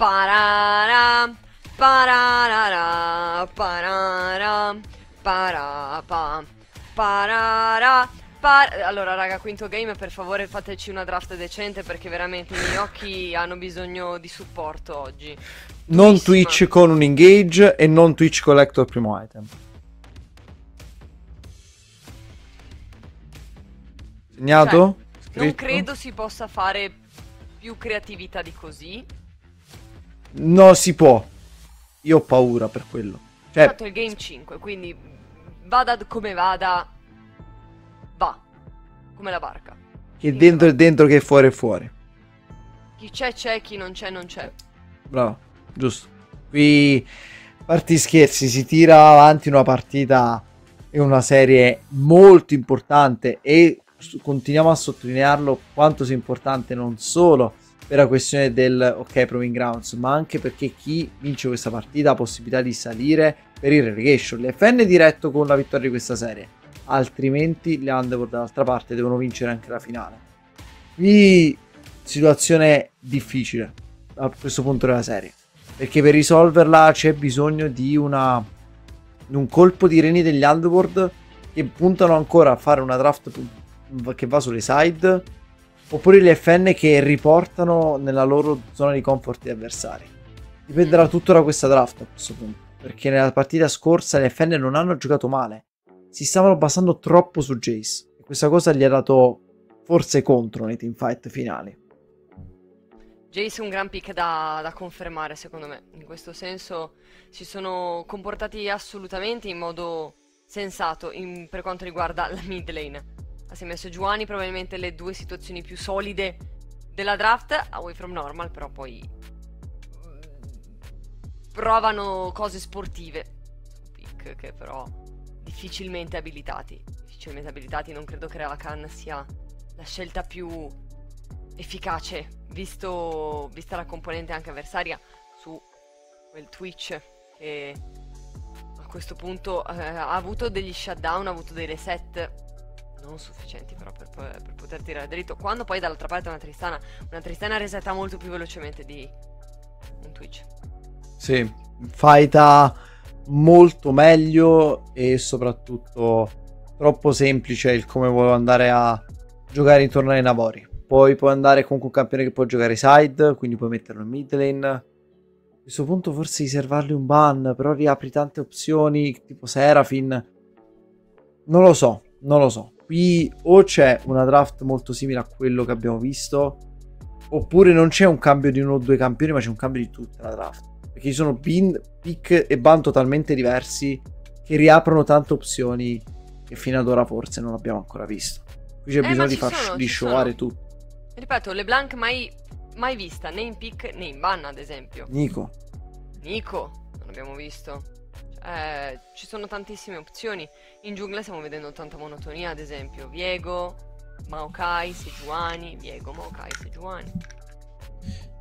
Parara, pararara, parara, parapa, parara. parara. allora raga, quinto game, per favore fateci una draft decente perché veramente i miei occhi hanno bisogno di supporto oggi. Durissima. Non Twitch con un engage e non Twitch collector primo item. Segnato? Cioè, non credo si possa fare più creatività di così. No, si può. Io ho paura per quello. Cioè... fatto il game 5, quindi vada come vada, va. Come la barca. Che dentro è dentro, che fuori è fuori. Chi c'è c'è, chi non c'è non c'è. Bravo, giusto. Qui, parti scherzi, si tira avanti una partita e una serie molto importante e continuiamo a sottolinearlo quanto sia importante non solo per questione del ok proving grounds, ma anche perché chi vince questa partita ha possibilità di salire per il relegation. le FN diretto con la vittoria di questa serie, altrimenti le Underworld dall'altra parte devono vincere anche la finale. qui situazione difficile a questo punto della serie, perché per risolverla c'è bisogno di una, un colpo di reni degli Underworld che puntano ancora a fare una draft che va sulle side oppure gli FN che riportano nella loro zona di comfort gli avversari. Dipenderà mm. tutto da questa draft a questo punto, perché nella partita scorsa gli FN non hanno giocato male, si stavano basando troppo su Jace e questa cosa gli ha dato forse contro nei teamfight finali. Jace è un gran pick da, da, confermare secondo me, in questo senso si sono comportati assolutamente in modo sensato in, per quanto riguarda la mid lane ha si è messo Giuani, probabilmente le due situazioni più solide della draft, away from normal, però poi mm, provano cose sportive pick che però difficilmente abilitati, difficilmente abilitati, non credo che la sia la scelta più efficace, visto, vista la componente anche avversaria su quel Twitch che a questo punto eh, ha avuto degli shutdown, ha avuto dei reset non sufficienti però per, per poter tirare dritto. Quando poi dall'altra parte una Tristana, una Tristana resetta molto più velocemente di un Twitch. Sì, fighta molto meglio e soprattutto troppo semplice il come volevo andare a giocare intorno ai Navori. Poi puoi andare comunque un campione che può giocare side, quindi puoi metterlo in mid lane. A questo punto forse riservargli un ban, però riapri tante opzioni tipo Serafin. Non lo so, non lo so qui o c'è una draft molto simile a quello che abbiamo visto, oppure non c'è un cambio di uno o due campioni, ma c'è un cambio di tutta la draft. Perché ci sono pin, pick e ban totalmente diversi che riaprono tante opzioni che fino ad ora forse non abbiamo ancora visto. Qui c'è eh, bisogno di, far, sono, di showare sono. tutto. Ripeto, LeBlanc mai, mai vista né in pick né in ban, ad esempio. Nico. Nico, non abbiamo visto eh, ci sono tantissime opzioni. In giungla stiamo vedendo tanta monotonia, ad esempio Viego, Maokai, Sejuani, Viego, Maokai, Sejuani.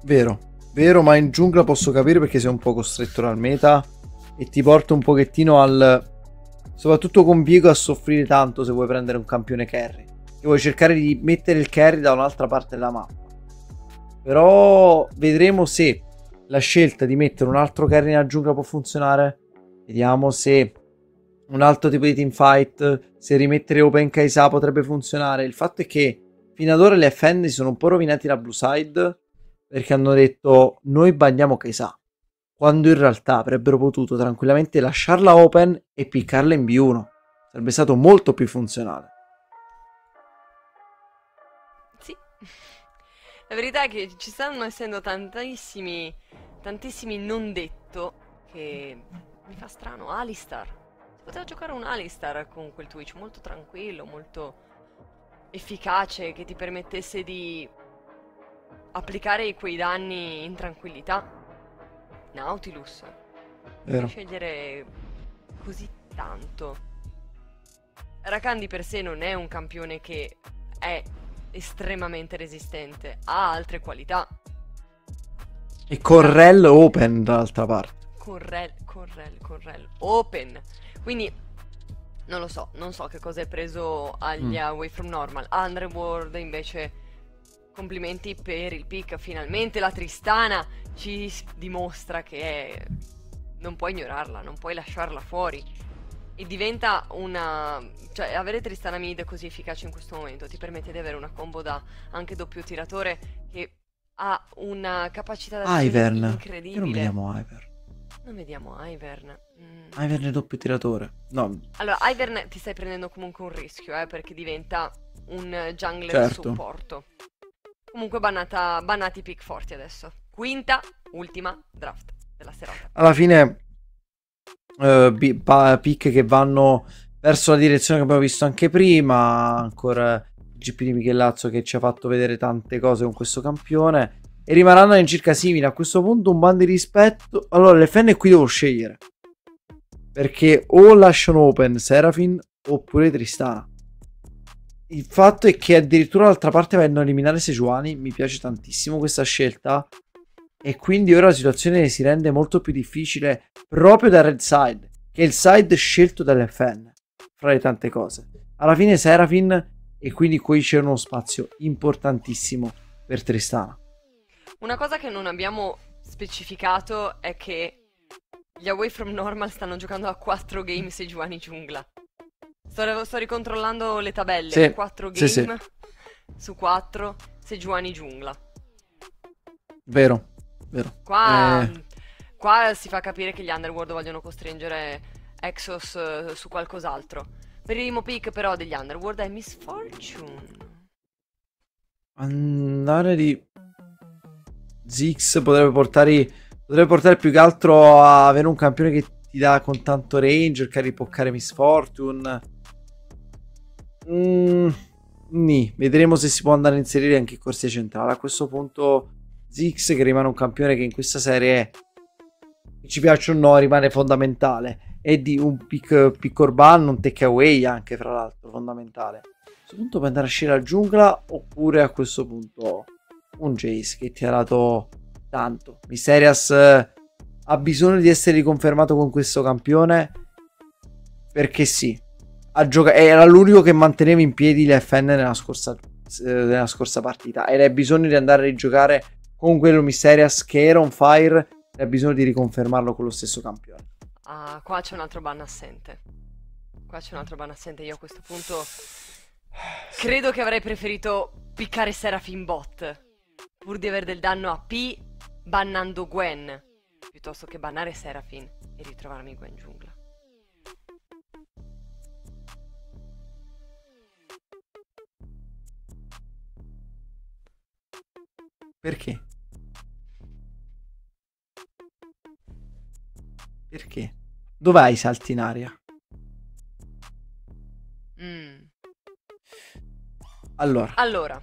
Vero, vero, ma in giungla posso capire perché sei un po' costretto dal meta e ti porta un pochettino al... soprattutto con Viego a soffrire tanto se vuoi prendere un campione carry. E vuoi cercare di mettere il carry da un'altra parte della mappa. Però vedremo se la scelta di mettere un altro carry nella giungla può funzionare Vediamo se un altro tipo di teamfight, se rimettere Open Kaisa potrebbe funzionare. Il fatto è che fino ad ora le FN si sono un po' rovinati la blue side perché hanno detto noi bandiamo Kaisa quando in realtà avrebbero potuto tranquillamente lasciarla open e piccarla in B1. Sarebbe stato molto più funzionale. Sì. La verità è che ci stanno essendo tantissimi, tantissimi non detto che mi fa strano, Alistar. Si poteva giocare un Alistar con quel Twitch, molto tranquillo, molto efficace, che ti permettesse di applicare quei danni in tranquillità. Nautilus. Vero. Non Scegliere così tanto. Rakan di per sé non è un campione che è estremamente resistente, ha altre qualità. E Correll Open dall'altra parte correl, correl, correl, open. Quindi non lo so, non so che cosa hai preso agli mm. Away From Normal. Underworld invece complimenti per il pick, finalmente la Tristana ci dimostra che non puoi ignorarla, non puoi lasciarla fuori. E diventa una... cioè avere Tristana mid così efficace in questo momento ti permette di avere una combo da anche doppio tiratore che ha una capacità da incredibile. Io non mi chiamo Ivern. Noi vediamo Ivern. Mm. Ivern è doppio tiratore. No. Allora, Ivern ti stai prendendo comunque un rischio, eh, perché diventa un jungler certo. supporto. Comunque banata, banati i pick forti adesso. Quinta, ultima draft della serata. Alla fine, uh, pick che vanno verso la direzione che abbiamo visto anche prima. Ancora GP di Michelazzo che ci ha fatto vedere tante cose con questo campione e rimarranno circa simile. A questo punto un bando di rispetto. Allora, le fenne qui devo scegliere. Perché o lasciano open Serafin oppure Tristana. Il fatto è che addirittura l'altra parte vanno a eliminare Sejuani. Mi piace tantissimo questa scelta. E quindi ora la situazione si rende molto più difficile proprio da Red Side, che è il side scelto dalle fan, fra le tante cose. Alla fine Serafin e quindi qui c'è uno spazio importantissimo per Tristana. Una cosa che non abbiamo specificato è che gli Away From Normal stanno giocando a 4 game se Sejuani giungla. Sto, sto ricontrollando le tabelle. Sì, 4 game sì, sì. su 4 se Sejuani giungla. Vero, vero. Qua, eh... qua, si fa capire che gli Underworld vogliono costringere Exos eh, su qualcos'altro. Primo pick però degli Underworld è Misfortune. Andare di Zix potrebbe portare, potrebbe portare più che altro a avere un campione che ti dà con tanto range, cercare di poccare Miss Fortune. Mm, nì. Vedremo se si può andare a inserire anche in corsia centrale. A questo punto Zix, che rimane un campione che in questa serie, ci piace o no, rimane fondamentale. E di un pick, pick urban, un takeaway anche, fra l'altro, fondamentale. A questo punto puoi andare a scegliere la giungla oppure a questo punto un Jace che ti ha dato tanto. Mysterious eh, ha bisogno di essere riconfermato con questo campione perché sì, gioca- era l'unico che manteneva in piedi l'FN nella scorsa, eh, nella scorsa partita e aveva bisogno di andare a rigiocare con quello Mysterious che era on fire e ha bisogno di riconfermarlo con lo stesso campione. Ah, qua c'è un altro ban assente. Qua c'è un altro ban assente. Io a questo punto credo che avrei preferito piccare Serafin Bot pur di aver del danno a P bannando Gwen, piuttosto che bannare Serafin e ritrovarmi Gwen giungla. Perché? Perché? Dov'hai salti in aria? Mm. Allora. Allora.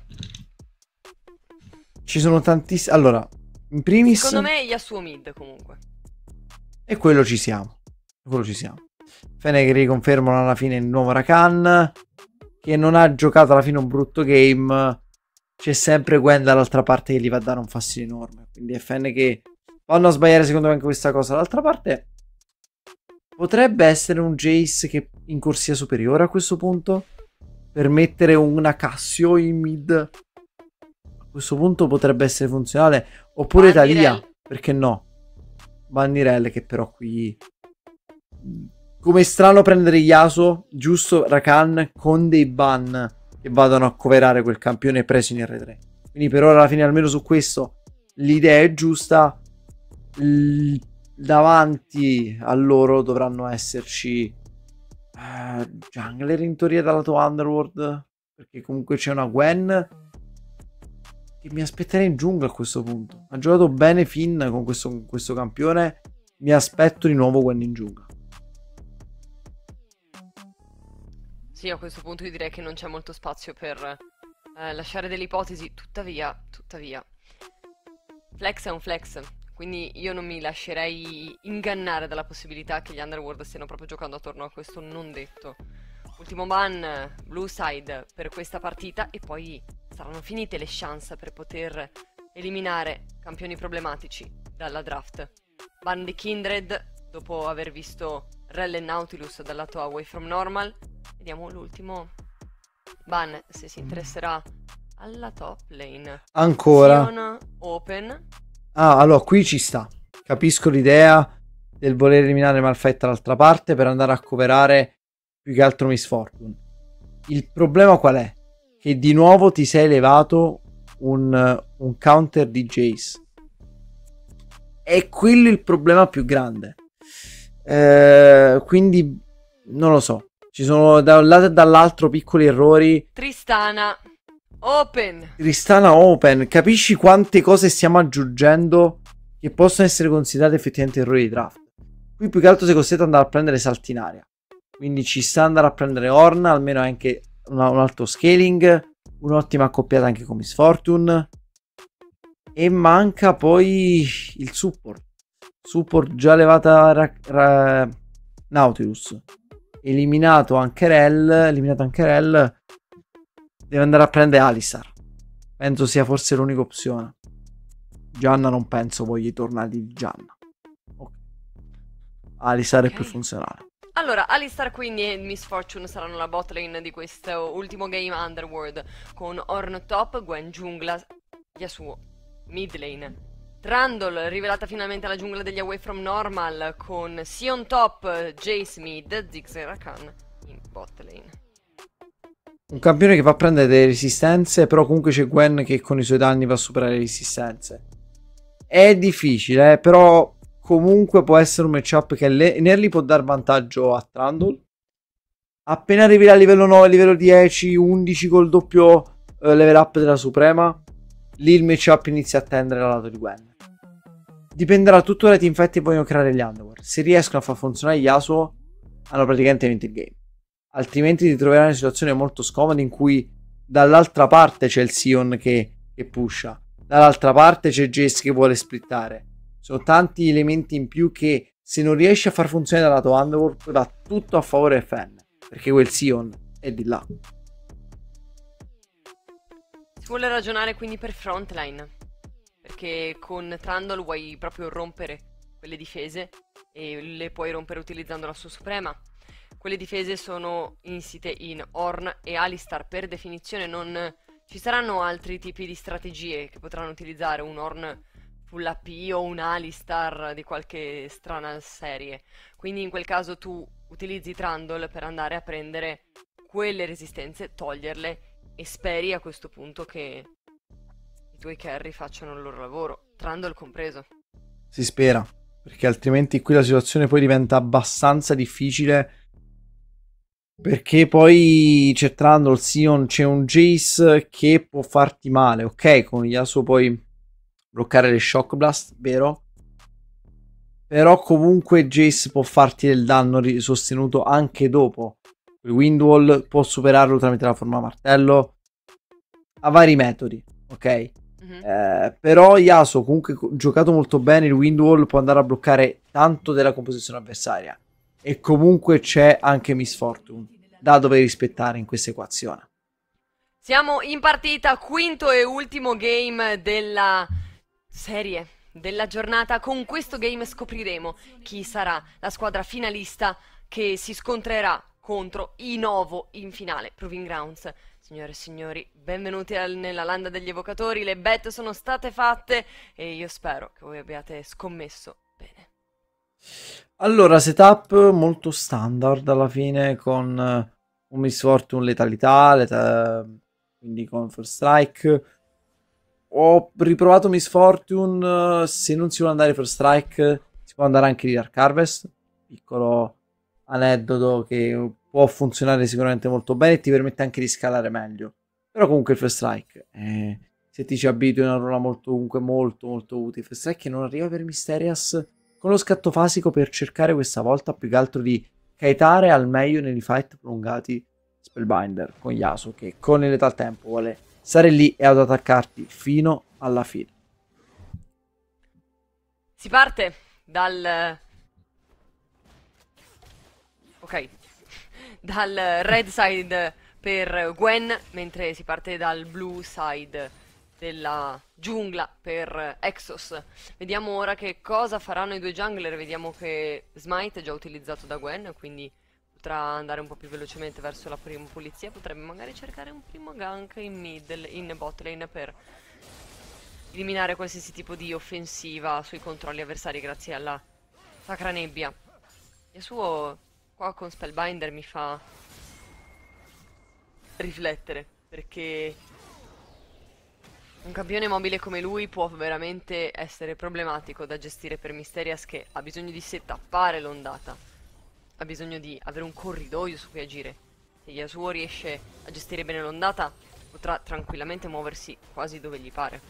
Ci sono tantissimi. Allora, in primis. Secondo me è Yasuo mid comunque. E quello ci siamo. Quello ci siamo. Fennec riconfermano alla fine il nuovo Rakan. Che non ha giocato alla fine un brutto game. C'è sempre Gwen dall'altra parte che gli va a dare un fastidio enorme. Quindi FN che vanno a sbagliare secondo me anche questa cosa. D'altra parte potrebbe essere un Jace che in corsia superiore a questo punto. Per mettere una Cassio in mid questo punto potrebbe essere funzionale. Oppure Bandirelle. Italia, perché no? Bandirelle che però qui... Come strano prendere Yaso, giusto Rakan, con dei ban che vadano a coverare quel campione preso in R3. Quindi per ora alla fine almeno su questo l'idea è giusta. L davanti a loro dovranno esserci uh, jungler in teoria dal lato Underworld perché comunque c'è una Gwen che mi aspetterei in giungla a questo punto. Ha giocato bene Finn con questo, questo campione. Mi aspetto di nuovo Gwen in giungla. Sì, a questo punto io direi che non c'è molto spazio per eh, lasciare delle ipotesi. Tuttavia, tuttavia, Flex è un flex, quindi io non mi lascerei ingannare dalla possibilità che gli Underworld stiano proprio giocando attorno a questo non detto. Ultimo ban, Blue Side per questa partita e poi saranno finite le chance per poter eliminare campioni problematici dalla draft. Band Kindred, dopo aver visto Rell e Nautilus dal lato Away from Normal, vediamo l'ultimo ban, se si interesserà alla top lane. Ancora. Sion open. Ah, allora qui ci sta. Capisco l'idea del voler eliminare Malfetta dall'altra parte per andare a coverare più che altro Miss Fortune. Il problema qual è? che di nuovo ti sei levato un, un counter di Jace. È quello il problema più grande. Eh, quindi non lo so. Ci sono da un lato e dall'altro piccoli errori. Tristana Open. Tristana Open. Capisci quante cose stiamo aggiungendo che possono essere considerate effettivamente errori di draft. Qui più che altro sei costretto ad andare a prendere in aria. Quindi ci sta andare a prendere Orna, almeno anche una, un alto scaling, un'ottima accoppiata anche con Miss Fortune. E manca poi il support. Support già levata ra, ra, Nautilus. Eliminato anche Rel. Eliminato anche Rel. Deve andare a prendere Alisar. Penso sia forse l'unica opzione. Gianna non penso voglia tornare di Gianna. Okay. Alistar okay. è più funzionale. Allora, Alistar quindi e Miss Fortune saranno la botlane di questo ultimo game Underworld con Orn Top, Gwen Giungla, Yasuo, mid lane. Trundle, rivelata finalmente alla giungla degli Away From Normal con Sion Top, Jace mid, Rakan in bot lane. Un campione che va a prendere delle resistenze, però comunque c'è Gwen che con i suoi danni va a superare le resistenze. È difficile, eh, però comunque può essere un matchup che le- Nerly può dar vantaggio a Trundle. Appena arriverà a livello 9, livello 10, 11 col doppio eh, level up della Suprema, lì il matchup inizia a tendere dal lato di Gwen. Dipenderà tutto dai teamfight che vogliono creare gli Underworld. Se riescono a far funzionare Yasuo, hanno praticamente vinto il game. Altrimenti ti troverai in una situazione molto scomoda in cui dall'altra parte c'è il Sion che, che pusha, dall'altra parte c'è Jace che vuole splittare sono tanti elementi in più che se non riesci a far funzionare la tua Underworld va tutto a favore FN, perché quel Sion è di là. Si vuole ragionare quindi per Frontline, perché con Trandol vuoi proprio rompere quelle difese e le puoi rompere utilizzando la sua suprema. Quelle difese sono insite in Horn e Alistar, per definizione non ci saranno altri tipi di strategie che potranno utilizzare un Horn sulla P o un Alistar di qualche strana serie. Quindi in quel caso tu utilizzi Trundle per andare a prendere quelle resistenze, toglierle e speri a questo punto che i tuoi carry facciano il loro lavoro, Trundle compreso. Si spera, perché altrimenti qui la situazione poi diventa abbastanza difficile. Perché poi c'è Trundle, Sion, c'è un Jace che può farti male, ok? Con Yasuo poi bloccare le shock blast, vero? Però comunque Jace può farti del danno sostenuto anche dopo. Il Windwall può superarlo tramite la forma martello. A vari metodi, ok? Mm-hmm. Eh, però Yasuo comunque giocato molto bene il Windwall può andare a bloccare tanto della composizione avversaria e comunque c'è anche Miss Fortune da dover rispettare in questa equazione siamo in partita quinto e ultimo game della serie della giornata. Con questo game scopriremo chi sarà la squadra finalista che si scontrerà contro i Novo in finale. Proving Grounds. Signore e signori, benvenuti nella landa degli evocatori. Le bet sono state fatte e io spero che voi abbiate scommesso bene. Allora, setup molto standard alla fine con eh, un Miss Fortune letalità, leta... quindi con First Strike, ho riprovato Miss Fortune. Eh, se non si vuole andare per strike, si può andare anche di Dark Harvest. Piccolo aneddoto che può funzionare sicuramente molto bene e ti permette anche di scalare meglio. Però comunque il first strike, eh, se ti ci abitui è una roba molto, comunque molto molto utile. Il first strike non arriva per Mysterious con lo scatto fasico per cercare questa volta più che altro di caetare al meglio nei fight prolungati Spellbinder con Yasuo che con il letal tempo vuole stare lì e ad attaccarti fino alla fine. Si parte dal... Ok, dal red side per Gwen, mentre si parte dal blue side della giungla per Exos. Vediamo ora che cosa faranno i due jungler, vediamo che Smite è già utilizzato da Gwen, quindi potrà andare un po' più velocemente verso la prima pulizia potrebbe magari cercare un primo gank in middle, in bot lane per eliminare qualsiasi tipo di offensiva sui controlli avversari grazie alla sacra nebbia il suo qua con Spellbinder mi fa riflettere perché un campione mobile come lui può veramente essere problematico da gestire per Mysterias che ha bisogno di settappare l'ondata ha bisogno di avere un corridoio su cui agire. Se Yasuo riesce a gestire bene l'ondata, potrà tranquillamente muoversi quasi dove gli pare.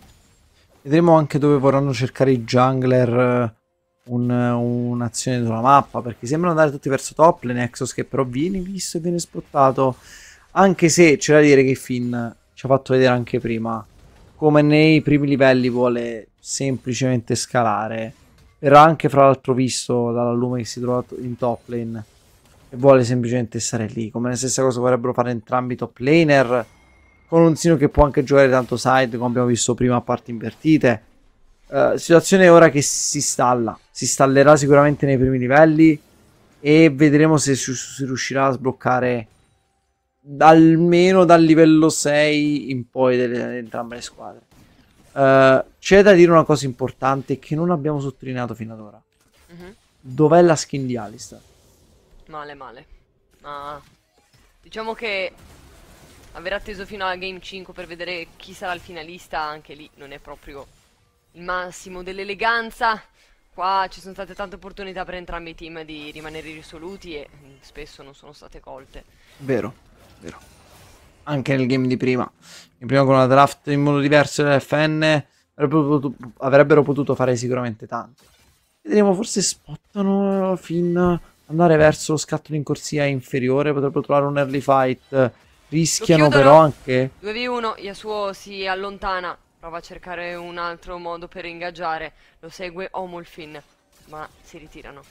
Vedremo anche dove vorranno cercare i jungler un'azione eh, un sulla mappa, perché sembrano andare tutti verso top, le Nexus che però viene visto e viene spottato, anche se c'è da dire che Finn ci ha fatto vedere anche prima, come nei primi livelli vuole semplicemente scalare Verrà anche fra l'altro visto dalla Luma che si trova in top lane e vuole semplicemente stare lì. Come la stessa cosa vorrebbero fare entrambi i top laner con un Sino che può anche giocare tanto side come abbiamo visto prima a parti invertite. Uh, situazione ora che si stalla, si stallerà sicuramente nei primi livelli e vedremo se si, si riuscirà a sbloccare almeno dal livello 6 in poi delle entrambe le squadre. Eh, c'è da dire una cosa importante che non abbiamo sottolineato fino ad ora. Mm-hmm. Dov'è la skin di Alistair? Male, male. Ma diciamo che aver atteso fino alla game 5 per vedere chi sarà il finalista, anche lì non è proprio il massimo dell'eleganza. Qua ci sono state tante opportunità per entrambi i team di rimanere risoluti e spesso non sono state colte. Vero, vero anche nel game di prima. In prima con una draft in modo diverso dell'FN avrebbero potuto fare sicuramente tanto. Vedremo, forse spottano eh, fin andare verso lo scatto in corsia inferiore, potrebbero trovare un early fight. Rischiano però anche... 2v1, Yasuo si allontana, prova a cercare un altro modo per ingaggiare, lo segue Omulfin, ma si ritirano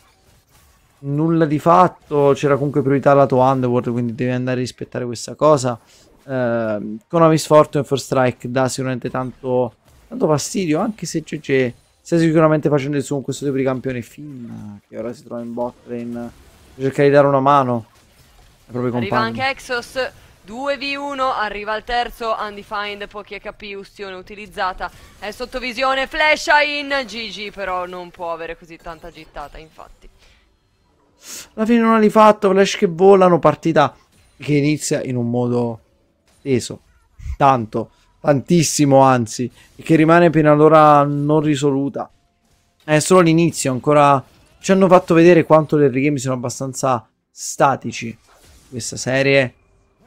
nulla di fatto, c'era comunque priorità lato Underworld, quindi devi andare a rispettare questa cosa. con ehm, Konami's Fortune for Strike dà sicuramente tanto, tanto fastidio, anche se CC sta sicuramente facendo il suo con questo tipo di campione Finn, che ora si trova in bot lane, cercare di dare una mano ai propri compagni. Arriva anche Exos, 2v1, arriva al terzo, Undefined, pochi HP, ustione utilizzata, è sotto visione, flash in, GG però non può avere così tanta gittata infatti alla fine non l'hai fatto, flash che volano, partita che inizia in un modo teso, tanto, tantissimo anzi, e che rimane fino allora non risoluta. È solo l'inizio, ancora ci hanno fatto vedere quanto le regame sono abbastanza statici questa serie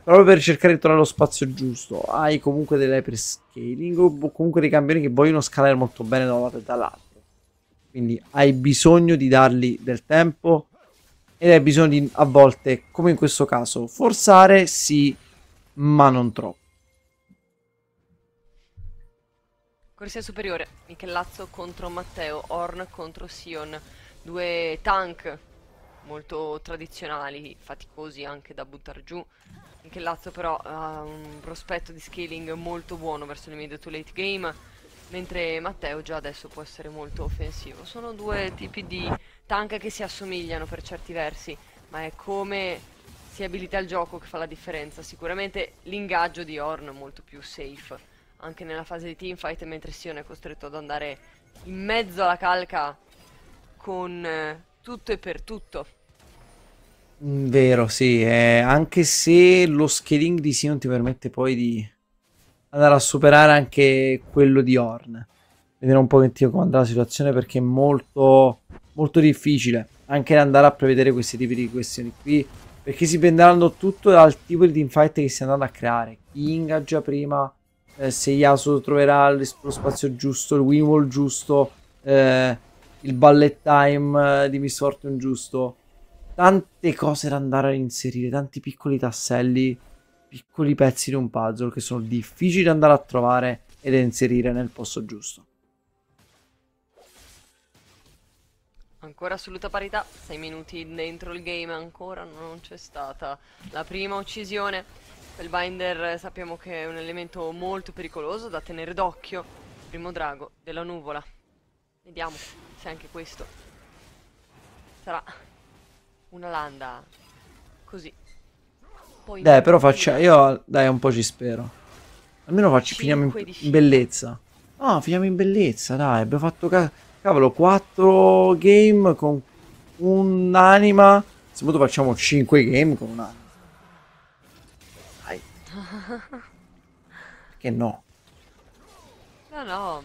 proprio per cercare di trovare lo spazio giusto hai comunque delle dell'hyperscaling o comunque dei campioni che vogliono scalare molto bene da una lato e dall'altra quindi hai bisogno di dargli del tempo ed hai bisogno di, a volte, come in questo caso, forzare sì, ma non troppo. Corsia superiore, Michelazzo contro Matteo, Horn contro Sion, due tank molto tradizionali, faticosi anche da buttare giù. Michelazzo però ha un prospetto di scaling molto buono verso il mid to late game, mentre Matteo già adesso può essere molto offensivo. Sono due tipi di tank che si assomigliano per certi versi, ma è come si abilita il gioco che fa la differenza. Sicuramente l'ingaggio di Horn è molto più safe, anche nella fase di teamfight, mentre Sion è costretto ad andare in mezzo alla calca con eh, tutto e per tutto. Mm, vero, sì, eh, anche se lo scaling di Sion ti permette poi di andare a superare anche quello di Horn. Vedere un po' come andrà la situazione perché è molto molto difficile anche andare a prevedere questi tipi di questioni qui perché si prenderanno tutto dal tipo di teamfight che si andranno a creare chi ingaggia prima eh, se Yasuo troverà lo spazio giusto il winwall giusto eh, il ballet time eh, di Miss Fortune giusto tante cose da andare a inserire tanti piccoli tasselli piccoli pezzi di un puzzle che sono difficili da andare a trovare ed a inserire nel posto giusto Ancora assoluta parità, 6 minuti dentro il game, ancora non c'è stata la prima uccisione. Quel binder eh, sappiamo che è un elemento molto pericoloso da tenere d'occhio. Primo drago della nuvola. Vediamo se anche questo sarà una landa così. Poi dai, però faccia... Io, dai, un po' ci spero. Almeno facci... finiamo in... in, bellezza. Ah, finiamo in bellezza, dai. Abbiamo fatto... Cavolo, 4 game con un'anima. Se molto facciamo 5 game con un'anima. Dai. Perché no? No, no.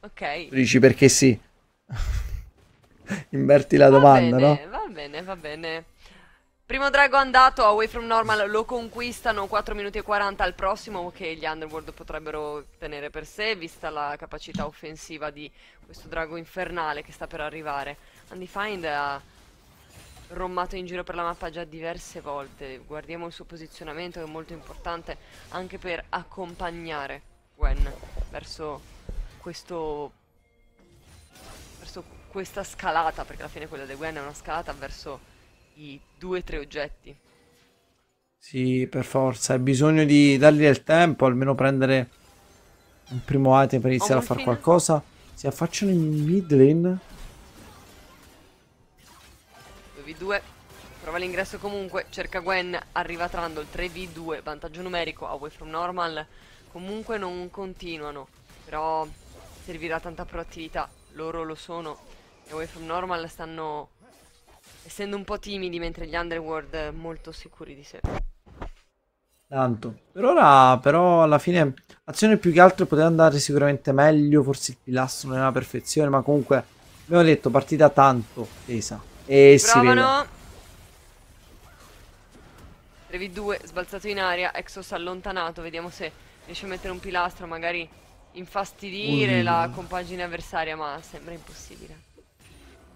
Ok. Tu dici perché sì. Inverti la va domanda, bene, no? Va bene, va bene. Primo drago andato, Away from Normal lo conquistano 4 minuti e 40 al prossimo che gli Underworld potrebbero tenere per sé vista la capacità offensiva di questo drago infernale che sta per arrivare. Undefined ha rommato in giro per la mappa già diverse volte, guardiamo il suo posizionamento che è molto importante anche per accompagnare Gwen verso questo verso questa scalata perché alla fine quella di Gwen è una scalata verso i due o tre oggetti. Sì, per forza. Hai bisogno di dargli del tempo, almeno prendere un primo item per iniziare a fare qualcosa. Si affacciano in mid lane. v 2 Prova l'ingresso comunque, cerca Gwen, arriva Trundle, 3v2, vantaggio numerico, away from normal. Comunque non continuano, però servirà tanta proattività, loro lo sono. E away from normal stanno essendo un po' timidi mentre gli Underworld eh, molto sicuri di sé. Tanto. Per ora però alla fine azione più che altro poteva andare sicuramente meglio, forse il pilastro non è la perfezione, ma comunque abbiamo detto partita tanto tesa. E si vede. 3v2 sbalzato in aria, Exos allontanato, vediamo se riesce a mettere un pilastro magari infastidire uh. la compagine avversaria, ma sembra impossibile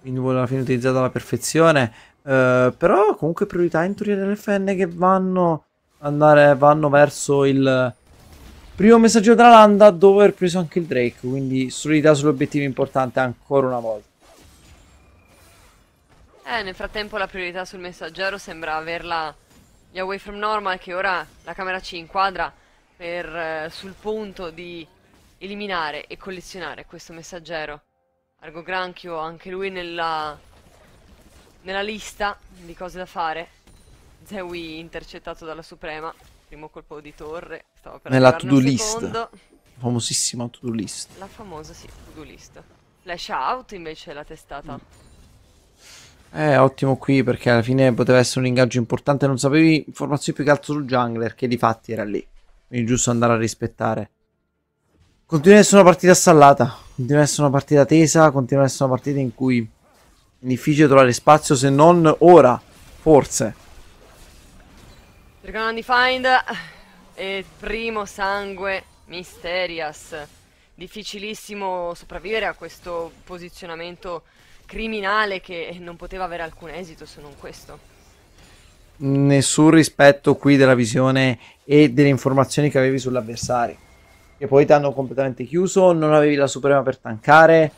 quindi vuole alla fine utilizzata alla perfezione. Eh, però comunque priorità in teoria dell'FN che vanno, andare, vanno verso il primo messaggio della landa dove ho preso anche il Drake, quindi solidità sull'obiettivo importante ancora una volta. Eh, nel frattempo la priorità sul messaggero sembra averla gli Away From Normal che ora la camera ci inquadra per, eh, sul punto di eliminare e collezionare questo messaggero. Argo Granchio, anche lui nella, nella lista di cose da fare. Zewi intercettato dalla Suprema. Primo colpo di torre. Stavo per Nella to-do list. La Famosissima to-do list. La famosa, sì, to-do list. Flash out invece la testata. Mm. Eh, ottimo qui perché alla fine poteva essere un ingaggio importante. Non sapevi informazioni più che altro sul jungler, che di fatti era lì. Quindi giusto andare a rispettare. Continua ad essere una partita stallata, continua ad essere una partita tesa, continua ad essere una partita in cui è difficile trovare spazio se non ora, forse. They're gonna undefined e primo sangue Mysterias. Difficilissimo sopravvivere a questo posizionamento criminale che non poteva avere alcun esito se non questo nessun rispetto qui della visione e delle informazioni che avevi sull'avversario che poi ti hanno completamente chiuso, non avevi la suprema per tankare,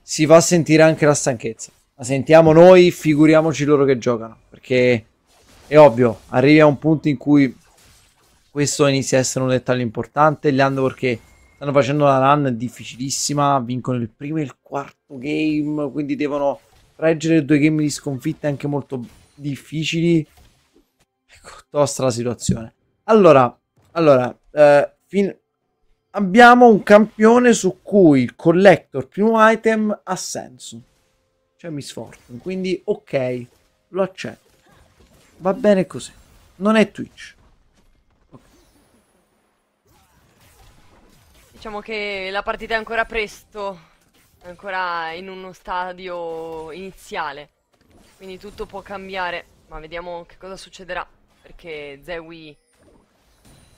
si fa sentire anche la stanchezza. La sentiamo noi, figuriamoci loro che giocano, perché è ovvio, arrivi a un punto in cui questo inizia a essere un dettaglio importante, gli hanno perché stanno facendo una run difficilissima, vincono il primo e il quarto game, quindi devono reggere due game di sconfitte anche molto difficili. Ecco, tosta la situazione. Allora, allora, eh, fin abbiamo un campione su cui il collector primo item ha senso. Cioè Miss Fortune, quindi ok, lo accetto. Va bene così. Non è Twitch. Okay. Diciamo che la partita è ancora presto, è ancora in uno stadio iniziale, quindi tutto può cambiare, ma vediamo che cosa succederà, perché Zewi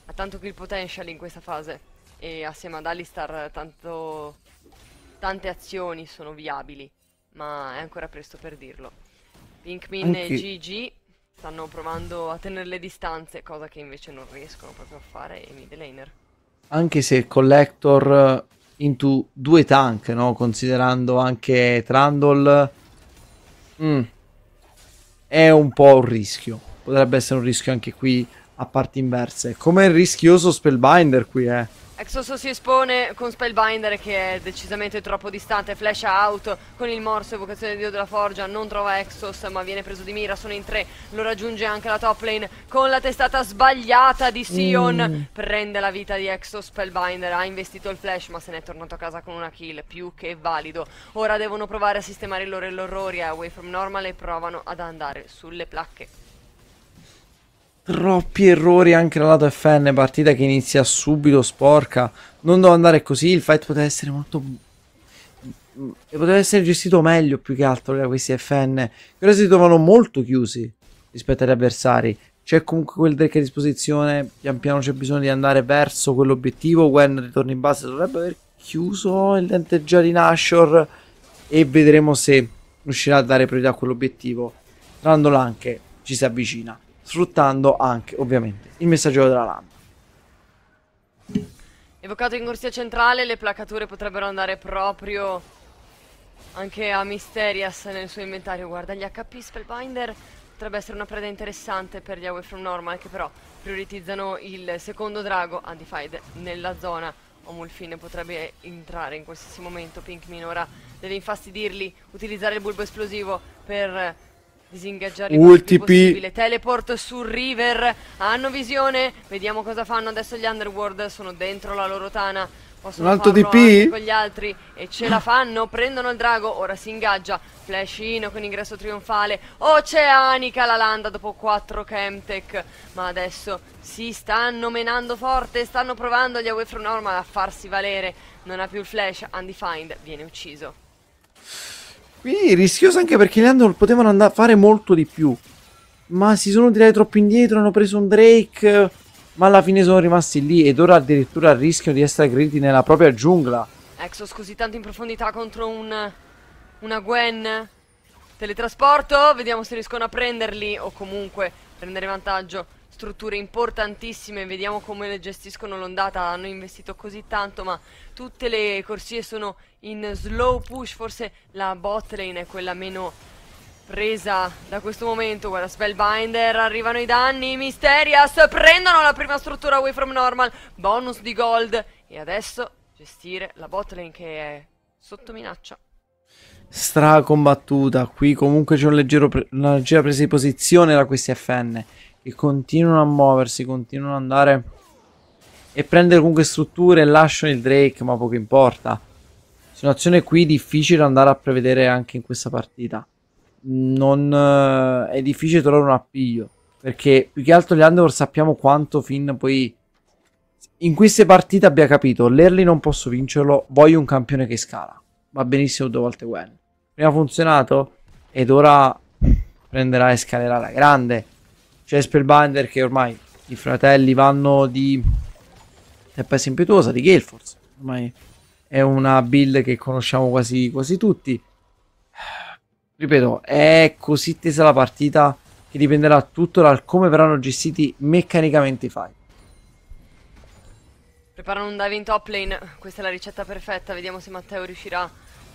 ha tanto kill potential in questa fase e assieme ad Alistar tanto, tante azioni sono viabili, ma è ancora presto per dirlo. Pinkmin Anche... e Gigi stanno provando a tenere le distanze, cosa che invece non riescono proprio a fare i mid laner. Anche se Collector into due tank, no? considerando anche Trundle, mm. è un po' un rischio. Potrebbe essere un rischio anche qui a parti inverse. Com'è rischioso Spellbinder qui, eh? Exoso si espone con Spellbinder che è decisamente troppo distante, flash out con il morso evocazione di Dio della Forgia, non trova Exos ma viene preso di mira, sono in tre, lo raggiunge anche la top lane con la testata sbagliata di Sion, mm. prende la vita di Exos Spellbinder, ha investito il flash ma se ne è tornato a casa con una kill, più che valido. Ora devono provare a sistemare i loro errori a eh, Away From Normal e provano ad andare sulle placche troppi errori anche dal lato FN, partita che inizia subito sporca. Non doveva andare così, il fight poteva essere molto poteva essere gestito meglio più che altro da questi FN, che si trovano molto chiusi rispetto agli avversari. C'è comunque quel deck a disposizione, pian piano c'è bisogno di andare verso quell'obiettivo. Gwen ritorna in base, dovrebbe aver chiuso il dente già di Nashor e vedremo se riuscirà a dare priorità a quell'obiettivo. Trandola anche ci si avvicina sfruttando anche ovviamente il messaggero della lama. Evocato in corsia centrale, le placature potrebbero andare proprio anche a Mysterias nel suo inventario. Guarda gli HP Spellbinder, potrebbe essere una preda interessante per gli Away From Normal che però prioritizzano il secondo drago Undefied nella zona. Omulfin potrebbe entrare in qualsiasi momento, Pinkmin ora deve infastidirli, utilizzare il bulbo esplosivo per Disingaggiare Ulti possibile. Teleport su River. Hanno visione. Vediamo cosa fanno. Adesso gli Underworld sono dentro la loro tana. Possono un altro DP con gli altri e ce la fanno, prendono il drago, ora si ingaggia, flashino con ingresso trionfale, oceanica la landa dopo 4 Chemtech, ma adesso si stanno menando forte, stanno provando gli Away From Normal a farsi valere, non ha più il flash, Undefined viene ucciso. Quindi rischioso anche perché Leandro potevano andare a fare molto di più. Ma si sono tirati troppo indietro, hanno preso un Drake, ma alla fine sono rimasti lì ed ora addirittura rischiano di essere aggrediti nella propria giungla. Exos così tanto in profondità contro un... una Gwen. Teletrasporto, vediamo se riescono a prenderli o comunque prendere vantaggio strutture importantissime, vediamo come le gestiscono l'ondata, hanno investito così tanto, ma tutte le corsie sono in slow push, forse la bot lane è quella meno presa da questo momento, guarda Spellbinder, arrivano i danni, Mysterias prendono la prima struttura away from normal, bonus di gold e adesso gestire la bot lane che è sotto minaccia stracombattuta. Qui comunque c'è un una leggera presa di posizione da questi FN che continuano a muoversi, continuano ad andare e prendere comunque strutture e lasciano il Drake, ma poco importa. Situazione qui difficile andare a prevedere anche in questa partita. Non eh, è difficile trovare un appiglio, perché più che altro gli Andor sappiamo quanto Finn poi in queste partite abbia capito, l'early non posso vincerlo, voglio un campione che scala. Va benissimo due volte Gwen. Prima ha funzionato ed ora prenderà e scalerà la grande. C'è cioè, Spellbinder che ormai i fratelli vanno di tempesta impetuosa, di Galeforce. Ormai è una build che conosciamo quasi, quasi tutti. Ripeto, è così tesa la partita che dipenderà tutto dal come verranno gestiti meccanicamente i fight. Preparano un dive in top lane, questa è la ricetta perfetta, vediamo se Matteo riuscirà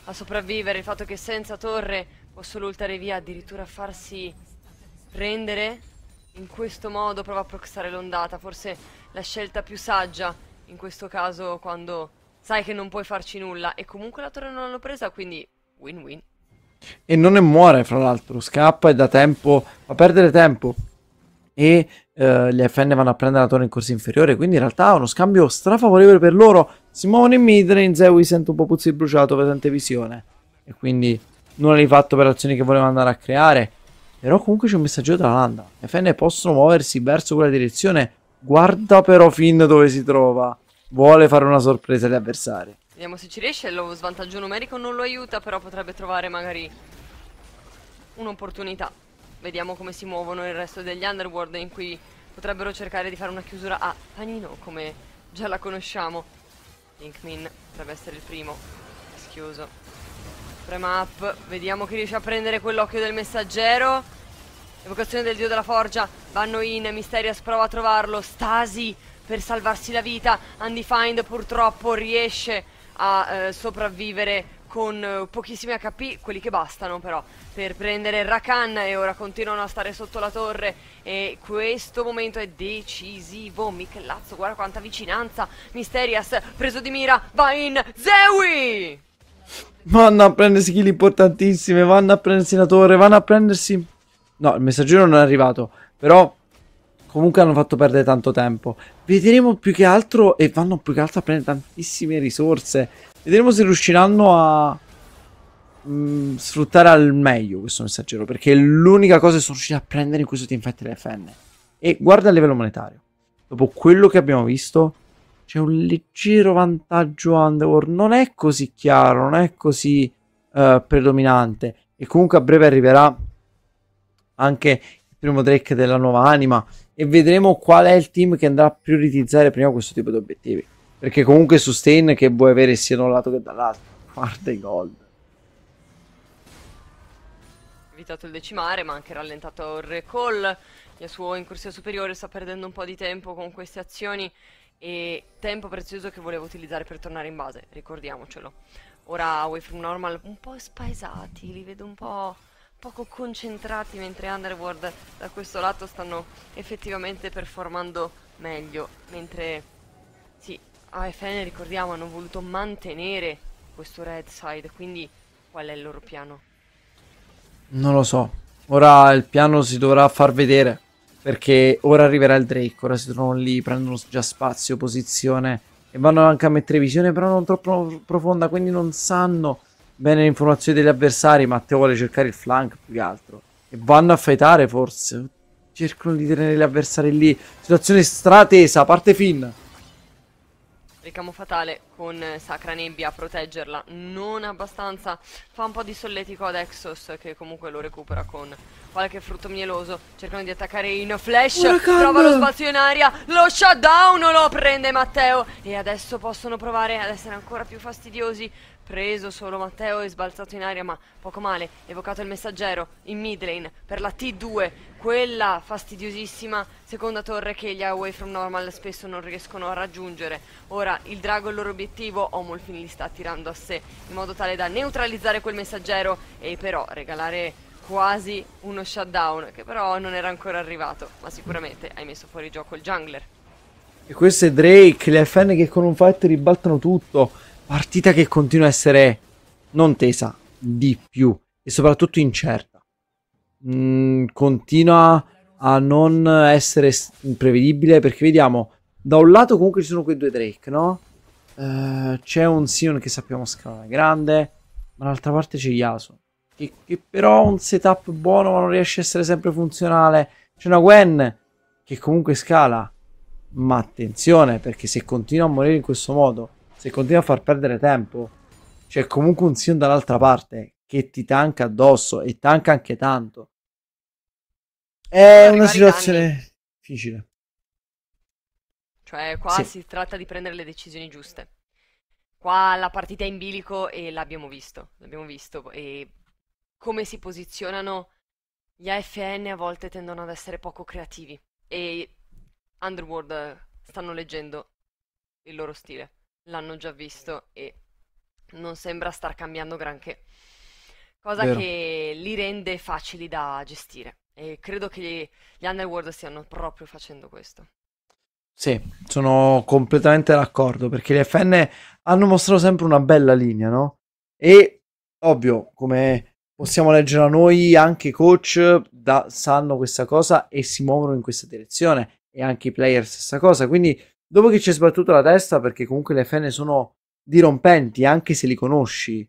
a sopravvivere. Il fatto che senza torre può solo ultare via, addirittura farsi prendere in questo modo prova a proxare l'ondata, forse la scelta più saggia in questo caso quando sai che non puoi farci nulla e comunque la torre non l'hanno presa, quindi win-win. E non ne muore, fra l'altro, scappa e da tempo, fa perdere tempo e eh, gli FN vanno a prendere la torre in corsa inferiore, quindi in realtà è uno scambio strafavorevole per loro. Si muovono in midrange, Zewi sente un po' puzzi bruciato, pesante visione e quindi nulla di fatto per azioni che voleva andare a creare. Però comunque c'è un messaggio Landa. Le fenne possono muoversi verso quella direzione. Guarda però fin dove si trova. Vuole fare una sorpresa agli avversari. Vediamo se ci riesce. Lo svantaggio numerico non lo aiuta, però potrebbe trovare magari un'opportunità. Vediamo come si muovono il resto degli Underworld in cui potrebbero cercare di fare una chiusura a Panino, come già la conosciamo. Linkmin potrebbe essere il primo. Schiuso. Prema up, vediamo chi riesce a prendere quell'occhio del messaggero. Evocazione del dio della forgia, vanno in, Mysterious prova a trovarlo, Stasi per salvarsi la vita, Undefined purtroppo riesce a eh, sopravvivere con eh, pochissimi HP, quelli che bastano però, per prendere Rakan e ora continuano a stare sotto la torre e questo momento è decisivo, Michelazzo guarda quanta vicinanza, Mysterious preso di mira, va in Zewi! Vanno a prendersi kill importantissime, vanno a prendersi la torre, vanno a prendersi... No, il messaggero non è arrivato, però comunque hanno fatto perdere tanto tempo. Vedremo più che altro, e vanno più che altro a prendere tantissime risorse. Vedremo se riusciranno a mh, mm, sfruttare al meglio questo messaggero, perché è l'unica cosa che sono riusciti a prendere in questo teamfight delle FN. E guarda a livello monetario, dopo quello che abbiamo visto, c'è un leggero vantaggio Underworld. Non è così chiaro, non è così uh, predominante. E comunque a breve arriverà anche il primo Drake della nuova anima. E vedremo qual è il team che andrà a prioritizzare prima questo tipo di obiettivi. Perché comunque sustain che vuoi avere sia da un lato che dall'altro. Parte i gold. Evitato il decimare, ma anche rallentato il recall. Il suo in corsia superiore sta perdendo un po' di tempo con queste azioni e tempo prezioso che volevo utilizzare per tornare in base, ricordiamocelo. Ora Away From Normal un po' spaesati, li vedo un po' poco concentrati mentre Underworld da questo lato stanno effettivamente performando meglio, mentre sì, AFN ricordiamo hanno voluto mantenere questo red side, quindi qual è il loro piano? Non lo so, ora il piano si dovrà far vedere. Perché ora arriverà il Drake, ora si trovano lì, prendono già spazio, posizione e vanno anche a mettere visione però non troppo profonda, quindi non sanno bene le informazioni degli avversari. Matteo vuole cercare il flank più che altro. E vanno a fightare forse. Cercano di tenere gli avversari lì. Situazione stratesa, parte Finn ricamo fatale con Sacra Nebbia a proteggerla non abbastanza fa un po' di solletico ad Exos che comunque lo recupera con qualche frutto mieloso cercano di attaccare in flash Uracanda. trova lo spazio in aria lo shutdown lo prende Matteo e adesso possono provare ad essere ancora più fastidiosi Preso solo Matteo e sbalzato in aria, ma poco male, evocato il messaggero in mid lane per la T2, quella fastidiosissima seconda torre che gli away from normal spesso non riescono a raggiungere. Ora il drago è il loro obiettivo, Omolfin li sta tirando a sé in modo tale da neutralizzare quel messaggero e però regalare quasi uno shutdown, che però non era ancora arrivato, ma sicuramente hai messo fuori gioco il jungler. E questo è Drake, le FN che con un fight ribaltano tutto. Partita che continua a essere non tesa, di più, e soprattutto incerta. Mm, continua a non essere imprevedibile perché vediamo, da un lato comunque ci sono quei due Drake, no? Uh, c'è un Sion che sappiamo scala grande, ma dall'altra parte c'è Yasuo. Che, che, però ha un setup buono ma non riesce a essere sempre funzionale. C'è una Gwen che comunque scala, ma attenzione perché se continua a morire in questo modo se continua a far perdere tempo, c'è comunque un Sion dall'altra parte che ti tanca addosso e tanca anche tanto. È una situazione difficile. Cioè, qua sì. si tratta di prendere le decisioni giuste. Qua la partita è in bilico e l'abbiamo visto. L'abbiamo visto. E come si posizionano gli AFN a volte tendono ad essere poco creativi. E Underworld stanno leggendo il loro stile l'hanno già visto e non sembra star cambiando granché, cosa Vero. che li rende facili da gestire. E credo che gli, gli Underworld stiano proprio facendo questo. Sì, sono completamente d'accordo perché le FN hanno mostrato sempre una bella linea, no? E ovvio, come possiamo leggere a noi, anche i coach da, sanno questa cosa e si muovono in questa direzione e anche i player stessa cosa, quindi Dopo che ci hai sbattuto la testa, perché comunque le fene sono dirompenti, anche se li conosci.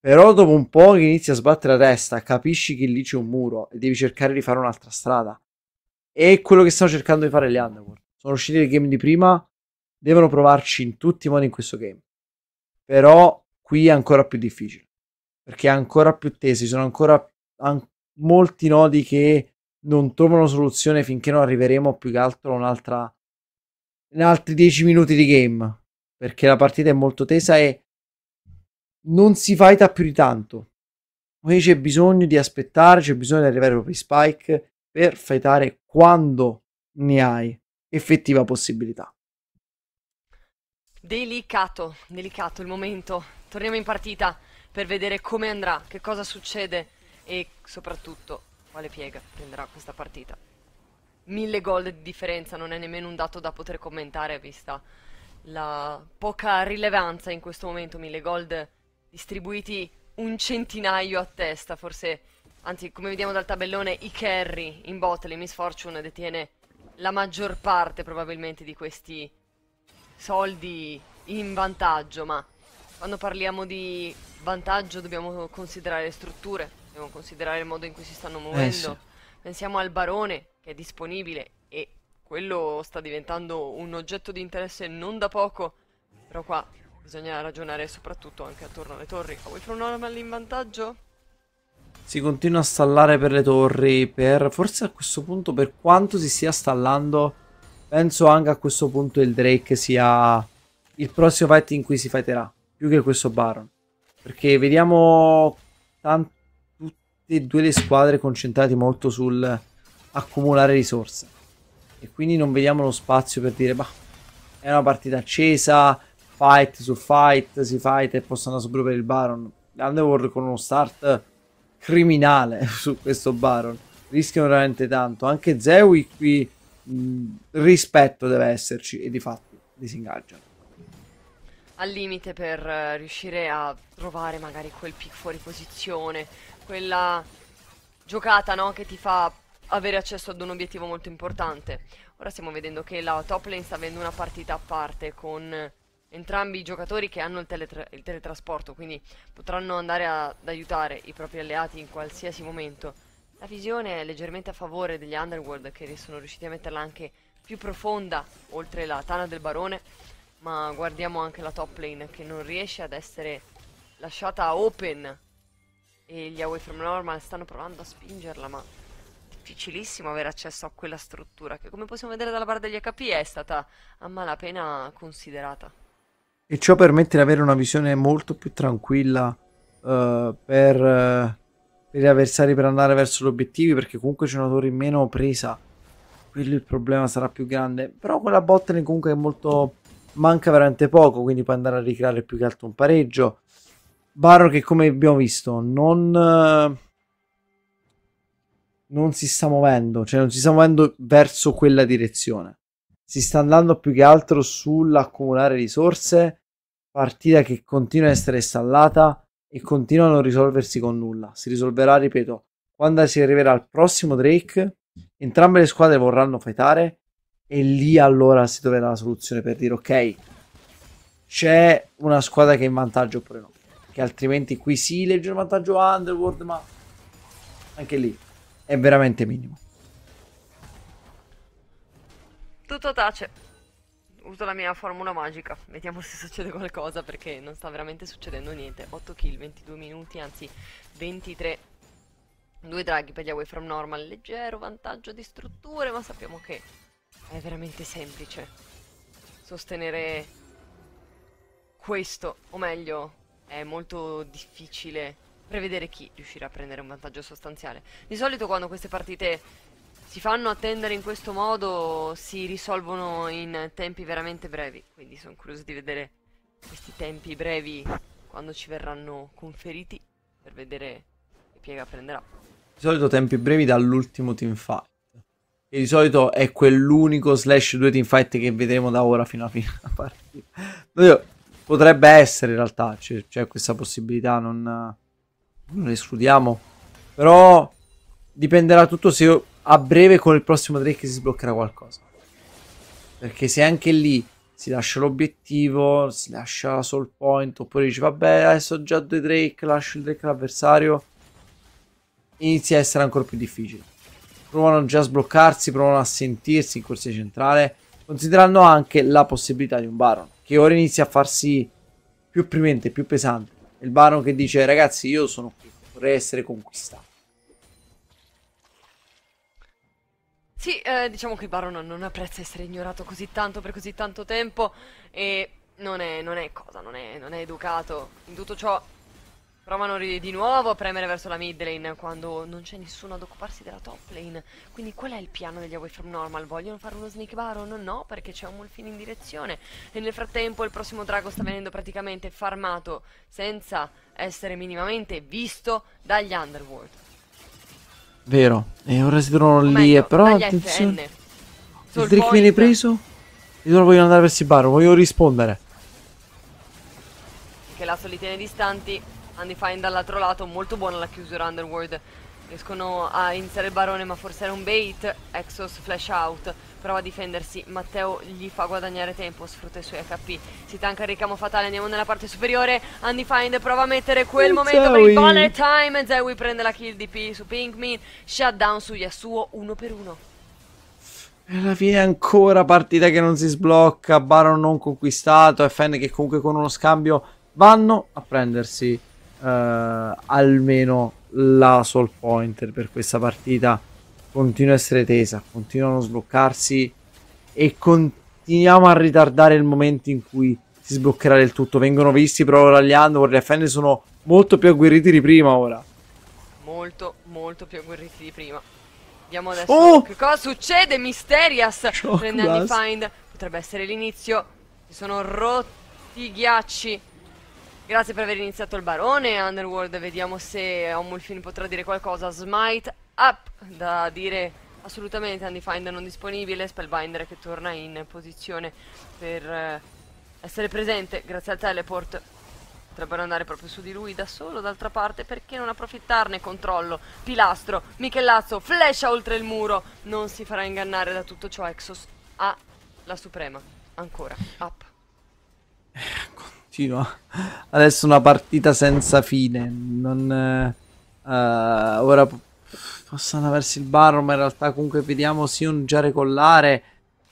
Però dopo un po' che inizi a sbattere la testa, capisci che lì c'è un muro e devi cercare di fare un'altra strada. E quello che stanno cercando di fare gli Underworld. Sono usciti dai game di prima, devono provarci in tutti i modi in questo game. Però qui è ancora più difficile, perché è ancora più tesi, sono ancora an- molti nodi che non trovano soluzione finché non arriveremo più che altro a un'altra in altri 10 minuti di game perché la partita è molto tesa e non si fighta più di tanto. Quindi c'è bisogno di aspettare, c'è bisogno di arrivare proprio spike per fightare quando ne hai effettiva possibilità. Delicato, delicato il momento. Torniamo in partita per vedere come andrà, che cosa succede e soprattutto quale piega prenderà questa partita mille gol di differenza, non è nemmeno un dato da poter commentare vista la poca rilevanza in questo momento, mille gol distribuiti un centinaio a testa, forse, anzi come vediamo dal tabellone, i carry in botley, Miss Fortune detiene la maggior parte probabilmente di questi soldi in vantaggio, ma quando parliamo di vantaggio dobbiamo considerare le strutture, dobbiamo considerare il modo in cui si stanno muovendo. Eh sì. Pensiamo al barone che è disponibile e quello sta diventando un oggetto di interesse non da poco, però qua bisogna ragionare soprattutto anche attorno alle torri. Away from normal in vantaggio? Si continua a stallare per le torri, per forse a questo punto per quanto si stia stallando, penso anche a questo punto il Drake sia il prossimo fight in cui si fighterà, più che questo Baron. Perché vediamo tutte e due le squadre concentrate molto sul accumulare risorse. E quindi non vediamo lo spazio per dire, ma è una partita accesa, fight su fight, si fight e possono andare sopra per il Baron. Underworld con uno start criminale su questo Baron. Rischiano veramente tanto. Anche Zewi qui mh, rispetto deve esserci e di fatti disingaggiano. Al limite per eh, riuscire a trovare magari quel pick fuori posizione, quella giocata no, che ti fa avere accesso ad un obiettivo molto importante. Ora stiamo vedendo che la top lane sta avendo una partita a parte con entrambi i giocatori che hanno il, teletra il teletrasporto, quindi potranno andare ad aiutare i propri alleati in qualsiasi momento. La visione è leggermente a favore degli Underworld che sono riusciti a metterla anche più profonda oltre la tana del barone, ma guardiamo anche la top lane che non riesce ad essere lasciata open e gli Away From Normal stanno provando a spingerla, ma difficilissimo avere accesso a quella struttura che come possiamo vedere dalla barra degli HP è stata a malapena considerata. E ciò permette di avere una visione molto più tranquilla uh, per, uh, per gli avversari per andare verso gli obiettivi perché comunque c'è una torre in meno presa. Quello il problema sarà più grande. Però quella bottling comunque è molto... manca veramente poco quindi può andare a ricreare più che altro un pareggio. Barro che come abbiamo visto non... Uh, non si sta muovendo, cioè non si sta muovendo verso quella direzione. Si sta andando più che altro sull'accumulare risorse, partita che continua a essere stallata e continua a non risolversi con nulla. Si risolverà, ripeto, quando si arriverà al prossimo Drake, entrambe le squadre vorranno fightare e lì allora si troverà la soluzione per dire ok, c'è una squadra che è in vantaggio oppure no. Che altrimenti qui sì, legge il vantaggio Underworld, ma anche lì è veramente minimo. Tutto tace. Uso la mia formula magica, vediamo se succede qualcosa perché non sta veramente succedendo niente. 8 kill, 22 minuti, anzi 23. Due draghi per gli away from normal, leggero vantaggio di strutture, ma sappiamo che è veramente semplice sostenere questo, o meglio, è molto difficile prevedere chi riuscirà a prendere un vantaggio sostanziale. Di solito quando queste partite si fanno attendere in questo modo si risolvono in tempi veramente brevi, quindi sono curioso di vedere questi tempi brevi quando ci verranno conferiti per vedere che piega prenderà. Di solito tempi brevi dall'ultimo teamfight, E di solito è quell'unico slash due teamfight che vedremo da ora fino alla fine della partita. Potrebbe essere in realtà, c'è questa possibilità, non non escludiamo. Però dipenderà tutto se a breve con il prossimo Drake si sbloccherà qualcosa. Perché se anche lì si lascia l'obiettivo, si lascia la soul point, oppure dici vabbè adesso ho già due Drake, lascio il Drake all'avversario, inizia a essere ancora più difficile. Provano già a sbloccarsi, provano a sentirsi in corsia centrale, considerando anche la possibilità di un Baron, che ora inizia a farsi più opprimente, più pesante il Baron che dice ragazzi io sono qui, vorrei essere conquistato. Sì, eh, diciamo che il Baron non apprezza essere ignorato così tanto per così tanto tempo e non è, non è cosa, non è, non è educato. In tutto ciò Provano di nuovo a premere verso la mid lane quando non c'è nessuno ad occuparsi della top lane. Quindi qual è il piano degli Away From Normal? Vogliono fare uno sneak baron? No, perché c'è un Mulfin in direzione. E nel frattempo il prossimo drago sta venendo praticamente farmato senza essere minimamente visto dagli Underworld. Vero, e ora si trovano lì, meglio, però attenzione. Il trick viene preso? Io non voglio andare verso il baron, voglio rispondere. Che la li tiene distanti anni fa in dall'altro lato, molto buona la chiusura Underworld. Riescono a iniziare il barone ma forse era un bait, Exos flash out, prova a difendersi, Matteo gli fa guadagnare tempo, sfrutta i suoi HP, si tanca il ricamo fatale, andiamo nella parte superiore, Andy Find prova a mettere quel momento Zoe. per il bullet time, Zewi prende la kill DP su Pinkmin, shutdown su Yasuo, uno per uno. E alla fine ancora partita che non si sblocca, Baron non conquistato, FN che comunque con uno scambio vanno a prendersi eh, almeno la Soul Pointer per questa partita continua a essere tesa, continuano a sbloccarsi e continuiamo a ritardare il momento in cui si sbloccherà del tutto. Vengono visti però ora gli Andor, le FN sono molto più agguerriti di prima ora. Molto, molto più agguerriti di prima. Vediamo adesso oh! che cosa succede, Mysterious prende Find, potrebbe essere l'inizio, si sono rotti i ghiacci Grazie per aver iniziato il barone, Underworld, vediamo se Omulfin potrà dire qualcosa. Smite up, da dire assolutamente, Undefined non disponibile, Spellbinder che torna in posizione per eh, essere presente grazie al teleport. Potrebbero andare proprio su di lui da solo, d'altra parte, perché non approfittarne? Controllo, pilastro, Michelazzo, flescia oltre il muro, non si farà ingannare da tutto ciò, Exos ha la suprema, ancora, up continua. Adesso una partita senza fine. Non, uh, ora passano verso il bar, ma in realtà comunque vediamo un già recollare.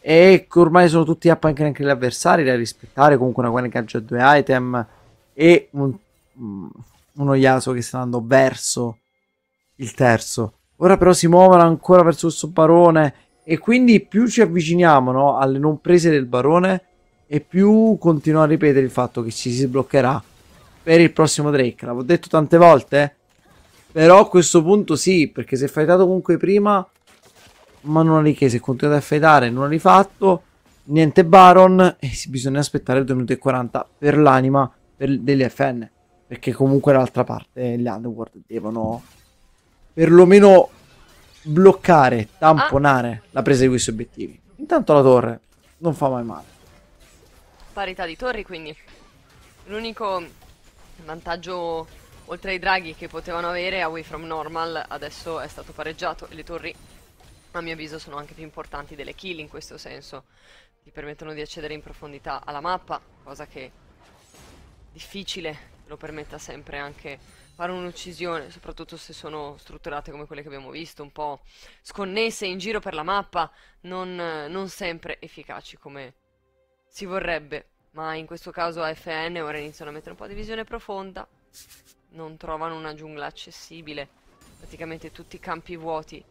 E ormai sono tutti up anche, anche gli avversari da rispettare. Comunque una guerra che ha già due item. E un, mm, uno Yasuo che sta andando verso il terzo. Ora però si muovono ancora verso il barone. E quindi più ci avviciniamo no, alle non prese del barone, e più continuo a ripetere il fatto che ci si sbloccherà per il prossimo Drake. L'avevo detto tante volte, eh? però a questo punto sì, perché se fai fightato comunque prima, ma non li che se continuate a fightare non l'hai fatto, niente Baron, e bisogna aspettare 2 minuti e 40 per l'anima degli FN, perché comunque l'altra parte, gli Underworld devono perlomeno bloccare, tamponare ah. la presa di questi obiettivi. Intanto la torre non fa mai male parità di torri, quindi l'unico vantaggio oltre ai draghi che potevano avere away from normal adesso è stato pareggiato e le torri a mio avviso sono anche più importanti delle kill in questo senso ti permettono di accedere in profondità alla mappa cosa che è difficile lo permetta sempre anche fare un'uccisione soprattutto se sono strutturate come quelle che abbiamo visto un po' sconnesse in giro per la mappa non, non sempre efficaci come si vorrebbe, ma in questo caso AFN ora iniziano a mettere un po' di visione profonda. Non trovano una giungla accessibile. Praticamente tutti i campi vuoti.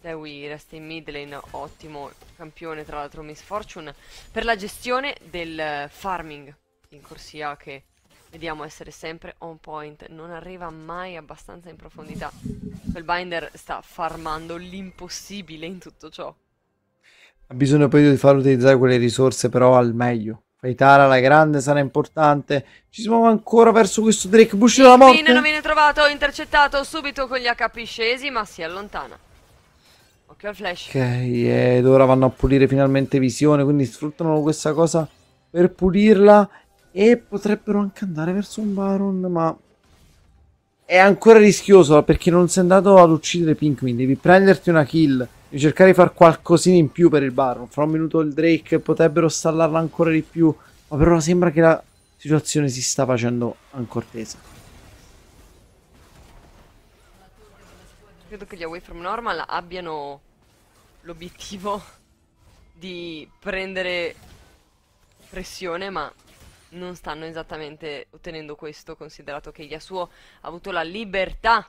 Dewey resta in mid lane, ottimo campione tra l'altro Miss Fortune. Per la gestione del eh, farming in corsia che vediamo essere sempre on point, non arriva mai abbastanza in profondità. Quel binder sta farmando l'impossibile in tutto ciò. Ha bisogno poi di far utilizzare quelle risorse però al meglio. Faitara la grande sarà importante. Ci si muove ancora verso questo Drake Bush della morte. Finn non viene trovato, intercettato subito con gli HP scesi, ma si allontana. Occhio al flash. Ok, ed ora vanno a pulire finalmente visione, quindi sfruttano questa cosa per pulirla e potrebbero anche andare verso un Baron, ma è ancora rischioso perché non sei andato ad uccidere Pink, quindi devi prenderti una kill di cercare di fare qualcosina in più per il Baron. Fra un minuto il Drake potrebbero stallarla ancora di più, ma per ora sembra che la situazione si sta facendo ancora tesa. Credo che gli Away From Normal abbiano l'obiettivo di prendere pressione, ma non stanno esattamente ottenendo questo, considerato che Yasuo ha avuto la libertà,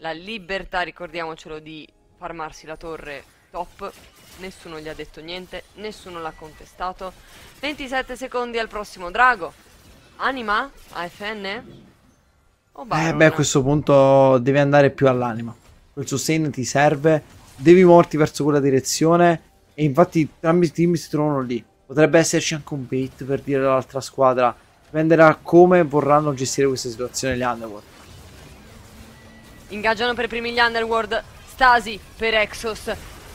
la libertà, ricordiamocelo, di farmarsi la torre top, nessuno gli ha detto niente, nessuno l'ha contestato. 27 secondi al prossimo drago. Anima? AFN? O Eh beh, a questo punto devi andare più all'anima. Quel sostegno ti serve, devi muoverti verso quella direzione e infatti entrambi i team si trovano lì. Potrebbe esserci anche un bait per dire all'altra squadra. Dipenderà come vorranno gestire questa situazione gli Underworld. Ingaggiano per primi gli Underworld Stasi per Exos.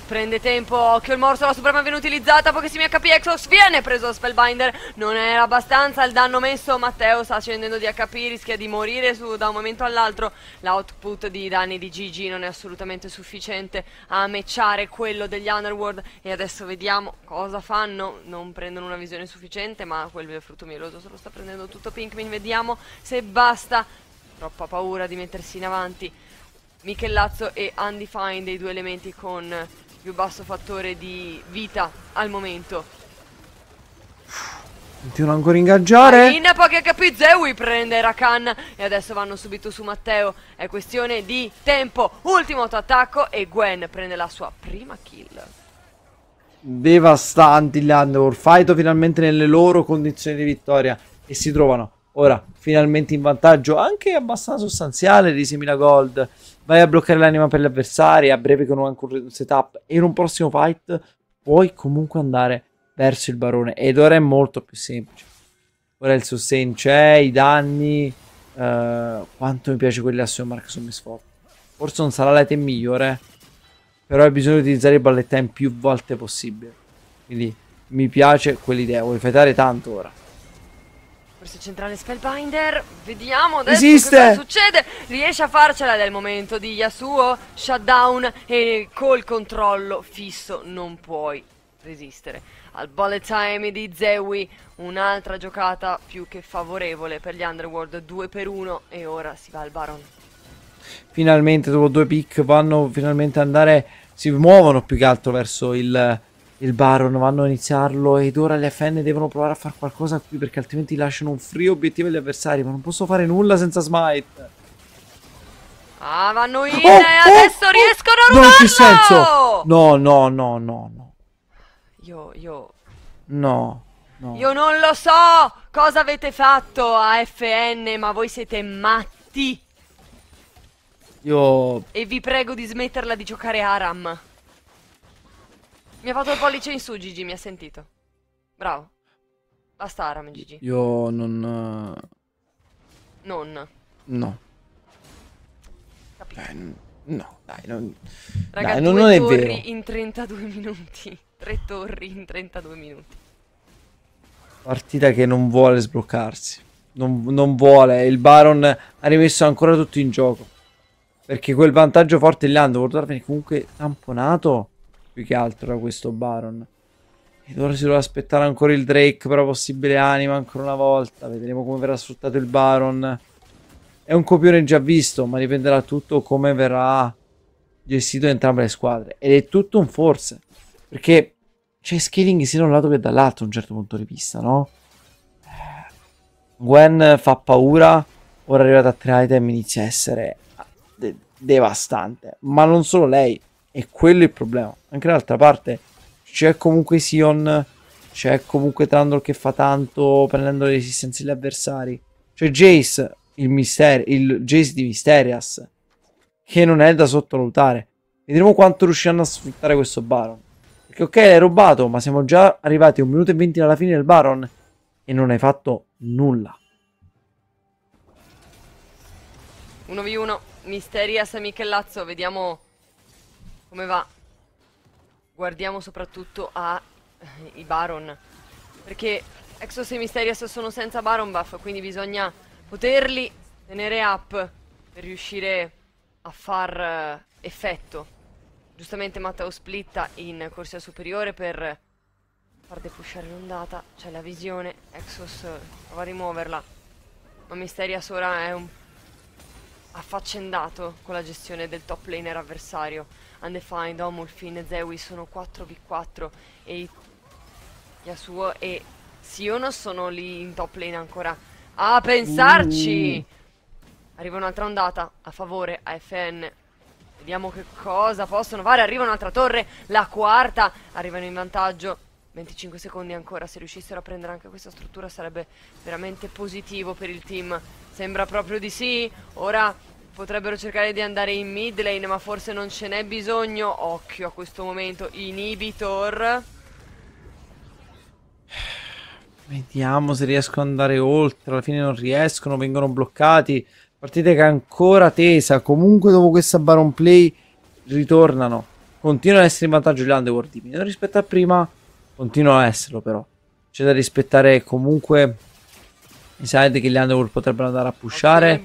Prende tempo, occhio il morso, la suprema viene utilizzata, pochissimi HP, Exos viene preso Spellbinder, non era abbastanza il danno messo, Matteo sta scendendo di HP, rischia di morire su, da un momento all'altro, l'output di danni di Gigi non è assolutamente sufficiente a mecciare quello degli Underworld e adesso vediamo cosa fanno, non prendono una visione sufficiente ma quel frutto mieloso se lo sta prendendo tutto Pinkmin, vediamo se basta, troppa paura di mettersi in avanti Michellazzo e Undefined, i due elementi con più basso fattore di vita al momento. Continuano ancora a ingaggiare. In poche HP Zewi prende Rakan e adesso vanno subito su Matteo. È questione di tempo. Ultimo attacco e Gwen prende la sua prima kill. Devastanti gli Underworld. Fighto finalmente nelle loro condizioni di vittoria e si trovano Ora, finalmente in vantaggio anche abbastanza sostanziale di 6.000 gold. Vai a bloccare l'anima per gli avversari, a breve con anche un setup. E In un prossimo fight puoi comunque andare verso il barone. Ed ora è molto più semplice. Ora il sustain c'è, i danni... Eh, quanto mi piace quelli a Mark su Misfortune. Forse non sarà l'item migliore, però hai bisogno di utilizzare il ballettine più volte possibile. Quindi mi piace quell'idea. Vuoi fightare tanto ora? Questo centrale Spellbinder. Vediamo adesso Esiste. cosa succede. Riesce a farcela nel momento di Yasuo. Shutdown e col controllo fisso non puoi resistere. Al bullet time di Zewi, un'altra giocata più che favorevole per gli Underworld, 2 per 1 e ora si va al Baron. Finalmente dopo due pick vanno finalmente andare, si muovono più che altro verso il il Baron, vanno a iniziarlo ed ora le FN devono provare a fare qualcosa qui perché altrimenti lasciano un free obiettivo agli avversari, ma non posso fare nulla senza smite. Ah, vanno in oh, e oh, adesso oh, riescono a rubarlo! No, che senso? No, no, no, no, no. Io, io... No, no. Io non lo so cosa avete fatto a FN, ma voi siete matti. Io... E vi prego di smetterla di giocare Aram. Mi ha fatto il pollice in su Gigi, mi ha sentito. Bravo. Basta Aram Gigi. Io non... Eh, non. No. Capito. Eh, no, dai, non... Raga, dai, non, non è vero. in 32 minuti. Tre torri in 32 minuti. Partita che non vuole sbloccarsi. Non, non vuole. Il Baron ha rimesso ancora tutto in gioco. Perché quel vantaggio forte lì andò. Guardate, comunque tamponato più che altro da questo Baron. Ed ora si dovrà aspettare ancora il Drake, però possibile anima ancora una volta. Vedremo come verrà sfruttato il Baron. È un copione già visto, ma dipenderà tutto come verrà gestito entrambe le squadre. Ed è tutto un forse, perché c'è scaling sia da un lato che dall'altro a un certo punto di vista, no? Gwen fa paura, ora è arrivata a 3 item inizia a essere de devastante. Ma non solo lei, e quello è il problema. Anche dall'altra parte c'è comunque Sion, c'è comunque Trandor che fa tanto prendendo le resistenze degli avversari. C'è Jace, il, mister- il Jace di Mysterias, che non è da sottovalutare. Vedremo quanto riusciranno a sfruttare questo Baron. Perché ok, l'hai rubato, ma siamo già arrivati a un minuto e venti dalla fine del Baron e non hai fatto nulla. 1v1, Misterias e Michelazzo, vediamo come va? Guardiamo soprattutto a eh, i Baron. Perché Exos e Mysterious sono senza Baron buff, quindi bisogna poterli tenere up per riuscire a far uh, effetto. Giustamente Matteo splitta in corsia superiore per far depusciare l'ondata. C'è la visione, Exos eh, prova a rimuoverla. Ma Mysterious ora è un affaccendato con la gestione del top laner avversario. Undefined, Omolfin, oh, Zewi sono 4v4 e Yasuo e Siono sono lì in top lane ancora. A pensarci! Mm. Arriva un'altra ondata a favore a FN. Vediamo che cosa possono fare. Arriva un'altra torre, la quarta. Arrivano in vantaggio. 25 secondi ancora, se riuscissero a prendere anche questa struttura sarebbe veramente positivo per il team. Sembra proprio di sì. Ora potrebbero cercare di andare in mid lane, ma forse non ce n'è bisogno. Occhio a questo momento, Inhibitor. Vediamo se riesco ad andare oltre, alla fine non riescono, vengono bloccati. Partita che è ancora tesa, comunque dopo questa Baron Play ritornano. Continua ad essere in vantaggio gli Underworld meno rispetto a prima, continua a esserlo però. C'è da rispettare comunque i side che gli Underworld potrebbero andare a pushare.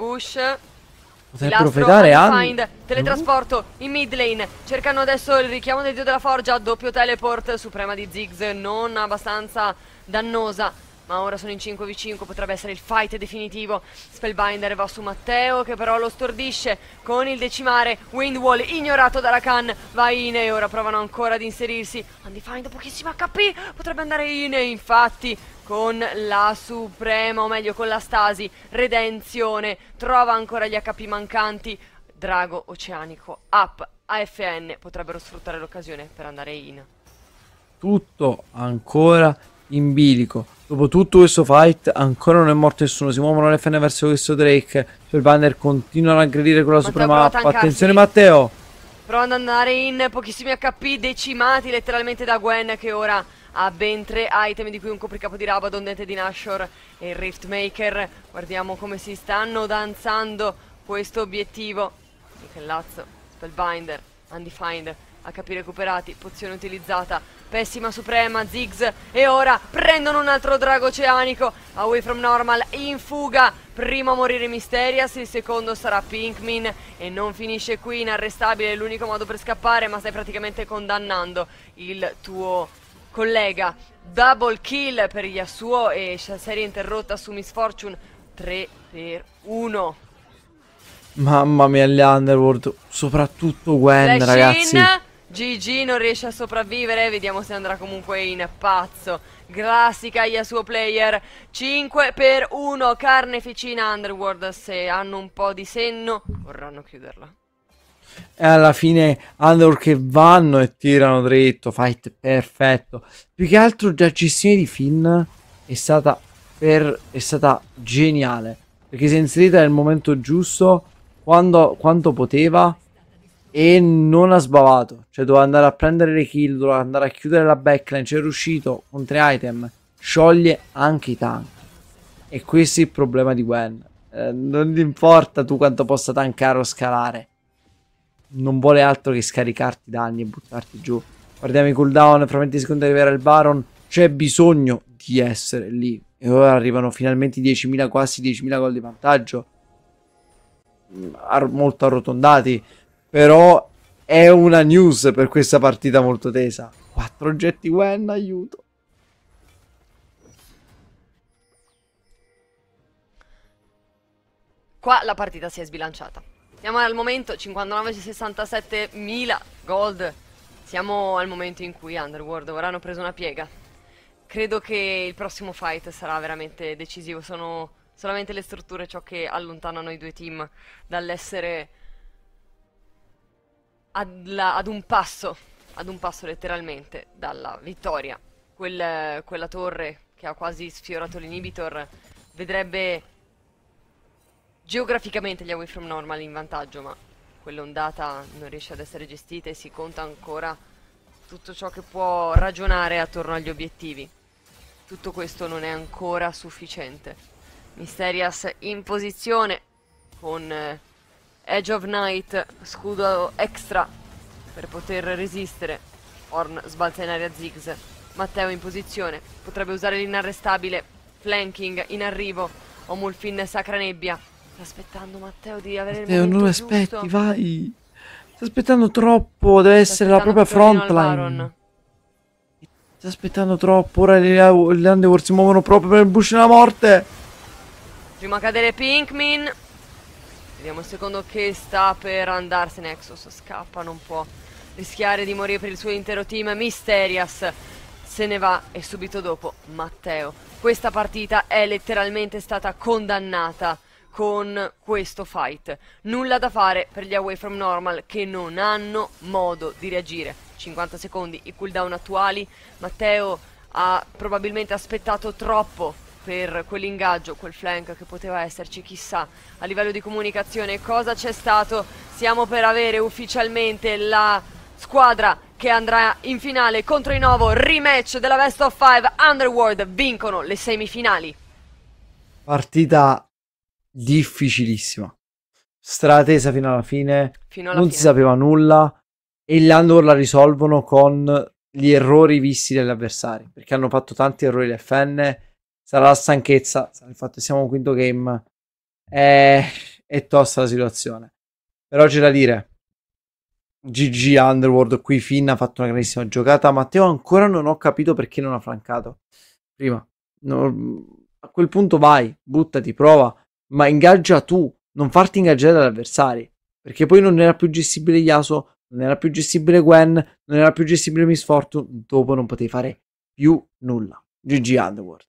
Potrei profetare anche. Teletrasporto in mid lane. Cercano adesso il richiamo del dio della forgia. Doppio teleport. Suprema di Ziggs non abbastanza dannosa. Ma ora sono in 5v5, potrebbe essere il fight definitivo. Spellbinder va su Matteo che però lo stordisce con il decimare. Windwall ignorato dalla Khan, va in e ora provano ancora ad inserirsi. Undefined pochissimo HP, potrebbe andare in e infatti con la Suprema, o meglio con la Stasi, Redenzione, trova ancora gli HP mancanti. Drago Oceanico, Up, AFN potrebbero sfruttare l'occasione per andare in. Tutto ancora in bilico. Dopo tutto questo fight, ancora non è morto nessuno. Si muovono le FN verso questo Drake. Super Banner continuano a aggredire con la Matteo, supremappa. Attenzione, Matteo. Prova ad andare in pochissimi HP, decimati letteralmente da Gwen, che ora ha ben tre item, di cui un copricapo di Rabba, Dondente di Nashor e Riftmaker. Guardiamo come si stanno danzando questo obiettivo. Che lazzo, Spellbinder, Undefined HP recuperati, pozione utilizzata, pessima suprema, Ziggs e ora prendono un altro drago oceanico, Away from Normal in fuga, primo a morire Mysterias, il secondo sarà Pinkmin e non finisce qui, inarrestabile è l'unico modo per scappare ma stai praticamente condannando il tuo collega. Double kill per Yasuo e serie interrotta su Miss Fortune 3 per 1. Mamma mia, gli Underworld, soprattutto Gwen, Flash ragazzi. In. GG non riesce a sopravvivere, vediamo se andrà comunque in pazzo. Classica Ia suo player, 5 per 1, carneficina Underworld, se hanno un po' di senno vorranno chiuderla. E alla fine Underworld che vanno e tirano dritto, fight perfetto. Più che altro la gestione di Finn è stata, per, è stata geniale, perché si è inserita nel momento giusto, quando, quanto poteva e non ha sbavato. Cioè, doveva andare a prendere le kill, doveva andare a chiudere la backline. C'è riuscito con tre item. Scioglie anche i tank. E questo è il problema di Gwen. Eh, non importa tu quanto possa tankare o scalare. Non vuole altro che scaricarti danni e buttarti giù. Guardiamo i cooldown, fra 20 secondi arriverà il Baron. C'è bisogno di essere lì. E ora arrivano finalmente 10.000, quasi 10.000 gol di vantaggio. Ar molto arrotondati però è una news per questa partita molto tesa. Quattro oggetti Wen, aiuto. Qua la partita si è sbilanciata. Siamo al momento 59,67.000 gold. Siamo al momento in cui Underworld avranno preso una piega. Credo che il prossimo fight sarà veramente decisivo. Sono solamente le strutture ciò che allontanano i due team dall'essere ad, ad, un passo, ad un passo letteralmente, dalla vittoria. Quel, quella torre che ha quasi sfiorato l'inhibitor vedrebbe geograficamente gli away from normal in vantaggio, ma quell'ondata non riesce ad essere gestita e si conta ancora tutto ciò che può ragionare attorno agli obiettivi. Tutto questo non è ancora sufficiente. Mysterias in posizione con eh, Edge of Night, scudo extra per poter resistere. Horn sbalza in aria Ziggs. Matteo in posizione, potrebbe usare l'inarrestabile. Flanking in arrivo. Omulfin sacra nebbia. Sta aspettando Matteo di avere Matteo, il non aspetti, giusto. vai. Sta aspettando troppo, deve essere la propria frontline. Sta aspettando troppo, ora le, le Underworld si muovono proprio per il bush della morte. Prima a cadere Pinkmin. Vediamo un secondo che sta per andarsene. Exos scappa, non può rischiare di morire per il suo intero team. Mysterias se ne va e subito dopo Matteo. Questa partita è letteralmente stata condannata con questo fight. Nulla da fare per gli away from normal che non hanno modo di reagire. 50 secondi i cooldown attuali. Matteo ha probabilmente aspettato troppo per quell'ingaggio, quel flank che poteva esserci, chissà a livello di comunicazione cosa c'è stato. Siamo per avere ufficialmente la squadra che andrà in finale contro i Novo, rematch della Best of Five, Underworld, vincono le semifinali. Partita difficilissima, stratesa fino alla fine, fino alla non fine. si sapeva nulla e gli Underworld la risolvono con gli errori visti dagli avversari, perché hanno fatto tanti errori le FN sarà la stanchezza, sarà il fatto che siamo un quinto game, è, è tosta la situazione. Però c'è da dire, GG Underworld qui Finn ha fatto una grandissima giocata. Matteo ancora non ho capito perché non ha francato prima. No, a quel punto vai, buttati, prova, ma ingaggia tu, non farti ingaggiare dagli avversari, perché poi non era più gestibile Yasuo, non era più gestibile Gwen, non era più gestibile Miss Fortune, dopo non potevi fare più nulla. GG Underworld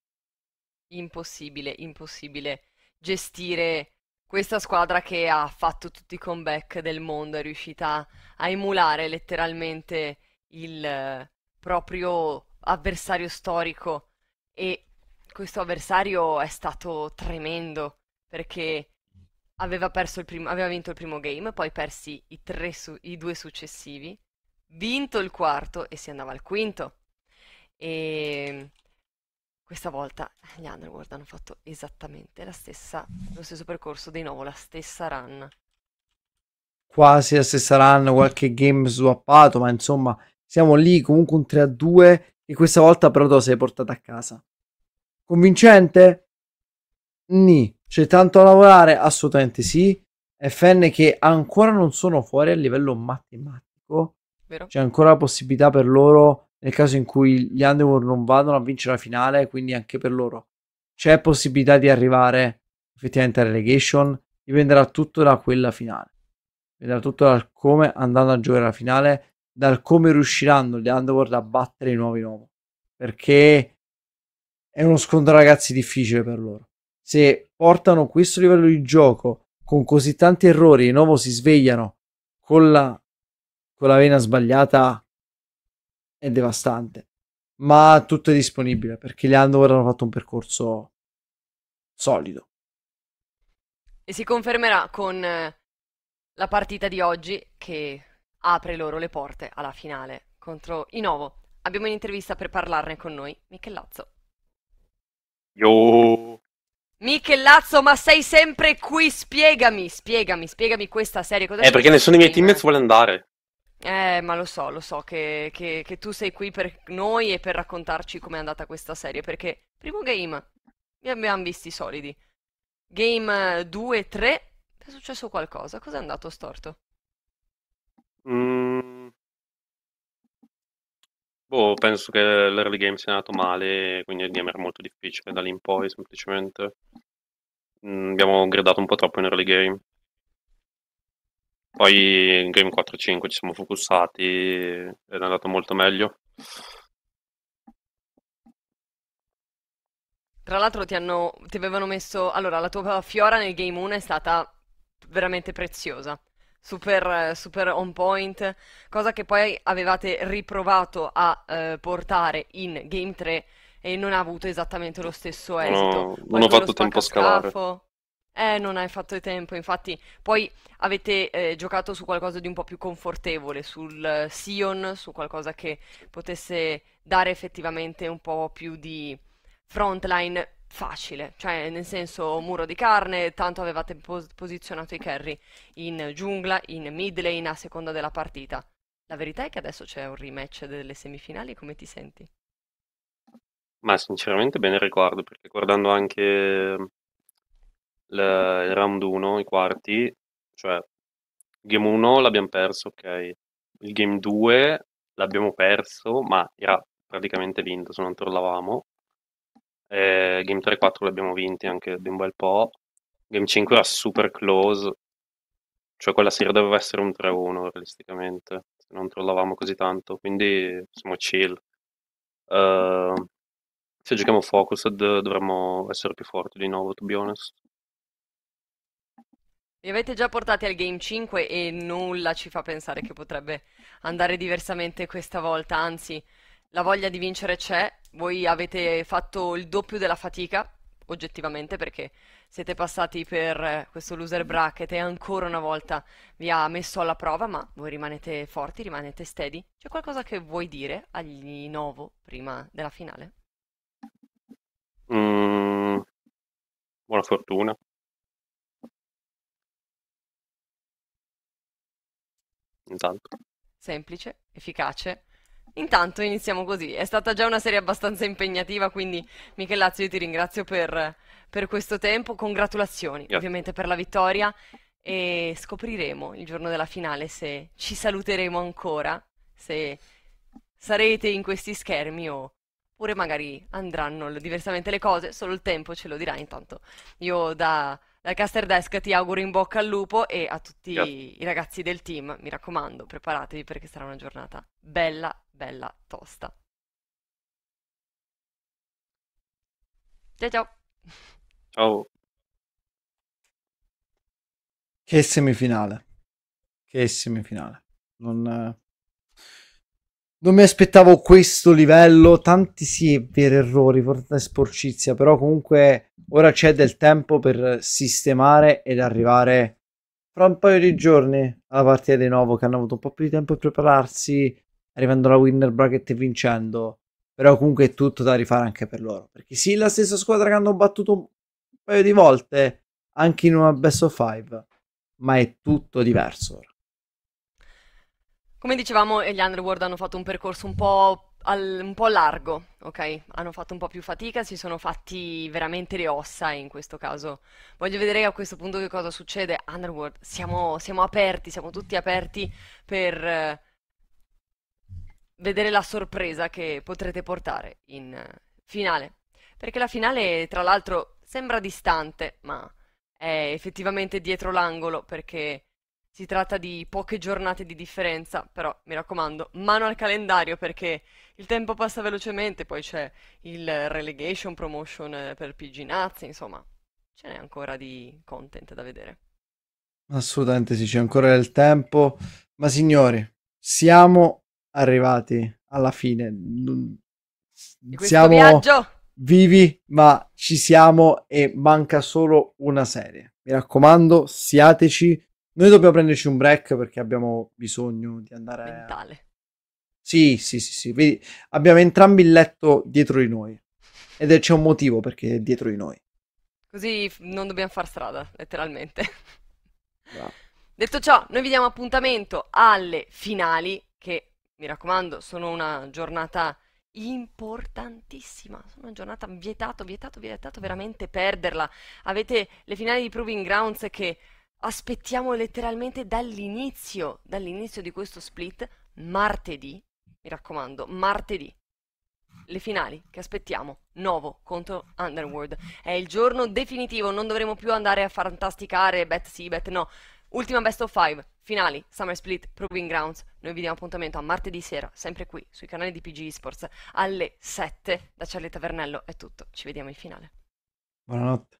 impossibile, impossibile gestire questa squadra che ha fatto tutti i comeback del mondo, è riuscita a emulare letteralmente il eh, proprio avversario storico e questo avversario è stato tremendo perché aveva, il primo, aveva vinto il primo game, poi persi i, su, i due successivi, vinto il quarto e si andava al quinto. E ehm, questa volta eh, gli Underworld hanno fatto esattamente stessa, lo stesso percorso di nuovo, la stessa run. Quasi la stessa run, qualche game swappato, ma insomma siamo lì comunque un 3 a 2 e questa volta però te lo sei portato a casa. Convincente? Ni. C'è tanto da lavorare? Assolutamente sì. FN che ancora non sono fuori a livello matematico. Vero. C'è ancora la possibilità per loro nel caso in cui gli Underworld non vadano a vincere la finale, quindi anche per loro c'è possibilità di arrivare effettivamente a relegation, dipenderà tutto da quella finale. Dipenderà tutto da come andranno a giocare la finale, dal come riusciranno gli Underworld a battere i nuovi Novo, perché è uno scontro ragazzi difficile per loro. Se portano questo livello di gioco con così tanti errori, i nuovo si svegliano con la, con la vena sbagliata è devastante. Ma tutto è disponibile perché gli Andover hanno fatto un percorso solido. E si confermerà con eh, la partita di oggi che apre loro le porte alla finale contro i Novo. Abbiamo un'intervista per parlarne con noi, Michelazzo. Yo! Michelazzo, ma sei sempre qui? Spiegami, spiegami, spiegami questa serie. Cosa eh, perché nessuno dei miei teammates vuole andare. Eh, ma lo so, lo so che, che, che tu sei qui per noi e per raccontarci com'è andata questa serie, perché primo game, li abbiamo visti solidi. Game 2, 3, è successo qualcosa? Cos'è andato storto? Mm. Boh, penso che l'early game sia andato male, quindi il game era molto difficile da lì in poi, semplicemente. Mm, abbiamo gridato un po' troppo in early game. Poi in Game 4-5 ci siamo focussati ed è andato molto meglio. Tra l'altro ti hanno, ti avevano messo, allora la tua fiora nel Game 1 è stata veramente preziosa, super, super on point, cosa che poi avevate riprovato a eh, portare in Game 3 e non ha avuto esattamente lo stesso esito. No, non ho fatto tempo a scalare. Eh, non hai fatto tempo, infatti poi avete eh, giocato su qualcosa di un po' più confortevole, sul eh, Sion, su qualcosa che potesse dare effettivamente un po' più di frontline facile, cioè nel senso muro di carne, tanto avevate pos- posizionato i carry in giungla, in mid lane a seconda della partita. La verità è che adesso c'è un rematch delle semifinali, come ti senti? Ma sinceramente bene ricordo, perché guardando anche il round 1, i quarti, cioè il game 1 l'abbiamo perso, ok, il game 2 l'abbiamo perso, ma era praticamente vinto se non tornavamo. Eh, game 3 e 4 l'abbiamo vinti anche di un bel po'. Game 5 era super close, cioè quella sera doveva essere un 3-1 realisticamente, se non trollavamo così tanto, quindi siamo chill. Uh, se giochiamo focused dovremmo essere più forti di nuovo, to be honest. Li avete già portati al Game 5 e nulla ci fa pensare che potrebbe andare diversamente questa volta, anzi, la voglia di vincere c'è, voi avete fatto il doppio della fatica, oggettivamente, perché siete passati per eh, questo loser bracket e ancora una volta vi ha messo alla prova, ma voi rimanete forti, rimanete steady. C'è qualcosa che vuoi dire agli Novo prima della finale? Mm, buona fortuna. intanto. Esatto. Semplice, efficace. Intanto iniziamo così. È stata già una serie abbastanza impegnativa, quindi Michelazzo io ti ringrazio per, per questo tempo. Congratulazioni yeah. ovviamente per la vittoria e scopriremo il giorno della finale se ci saluteremo ancora, se sarete in questi schermi o oppure magari andranno diversamente le cose, solo il tempo ce lo dirà intanto. Io da da Caster Desk ti auguro in bocca al lupo e a tutti Grazie. i ragazzi del team, mi raccomando, preparatevi perché sarà una giornata bella, bella tosta. Ciao ciao. Ciao. Che semifinale. Che semifinale. Non... Eh, non mi aspettavo questo livello, tanti sì, è vero, errori, tanta sporcizia, però comunque ora c'è del tempo per sistemare ed arrivare fra un paio di giorni alla partita di nuovo che hanno avuto un po' più di tempo per prepararsi, arrivando alla winner bracket e vincendo. Però comunque è tutto da rifare anche per loro, perché sì, la stessa squadra che hanno battuto un paio di volte, anche in una best of five, ma è tutto diverso ora. Come dicevamo, eh, gli Underworld hanno fatto un percorso un po', al, un po' largo, ok? Hanno fatto un po' più fatica, si sono fatti veramente le ossa in questo caso. Voglio vedere a questo punto che cosa succede. Underworld, siamo, siamo aperti, siamo tutti aperti per eh, vedere la sorpresa che potrete portare in eh, finale. Perché la finale, tra l'altro, sembra distante, ma è effettivamente dietro l'angolo perché si tratta di poche giornate di differenza, però mi raccomando, mano al calendario perché il tempo passa velocemente, poi c'è il relegation promotion eh, per PG Naz, insomma, ce n'è ancora di content da vedere. Assolutamente sì, c'è ancora del tempo, ma signori, siamo arrivati alla fine. Siamo viaggio. vivi, ma ci siamo e manca solo una serie. Mi raccomando, siateci noi dobbiamo prenderci un break perché abbiamo bisogno di andare... Mentale. A... Sì, sì, sì, sì. Vedi, abbiamo entrambi il letto dietro di noi. Ed c'è un motivo perché è dietro di noi. Così non dobbiamo far strada, letteralmente. Bravo. Detto ciò, noi vi diamo appuntamento alle finali, che mi raccomando sono una giornata importantissima, sono una giornata vietato, vietato, vietato veramente perderla. Avete le finali di Proving Grounds che aspettiamo letteralmente dall'inizio, dall'inizio di questo split, martedì, mi raccomando, martedì, le finali che aspettiamo, Novo contro Underworld. È il giorno definitivo, non dovremo più andare a fantasticare, bet sì, bet no. Ultima best of five, finali, Summer Split, Proving Grounds. Noi vi diamo appuntamento a martedì sera, sempre qui, sui canali di PG Esports, alle 7 da Charlie Tavernello. È tutto, ci vediamo in finale. Buonanotte.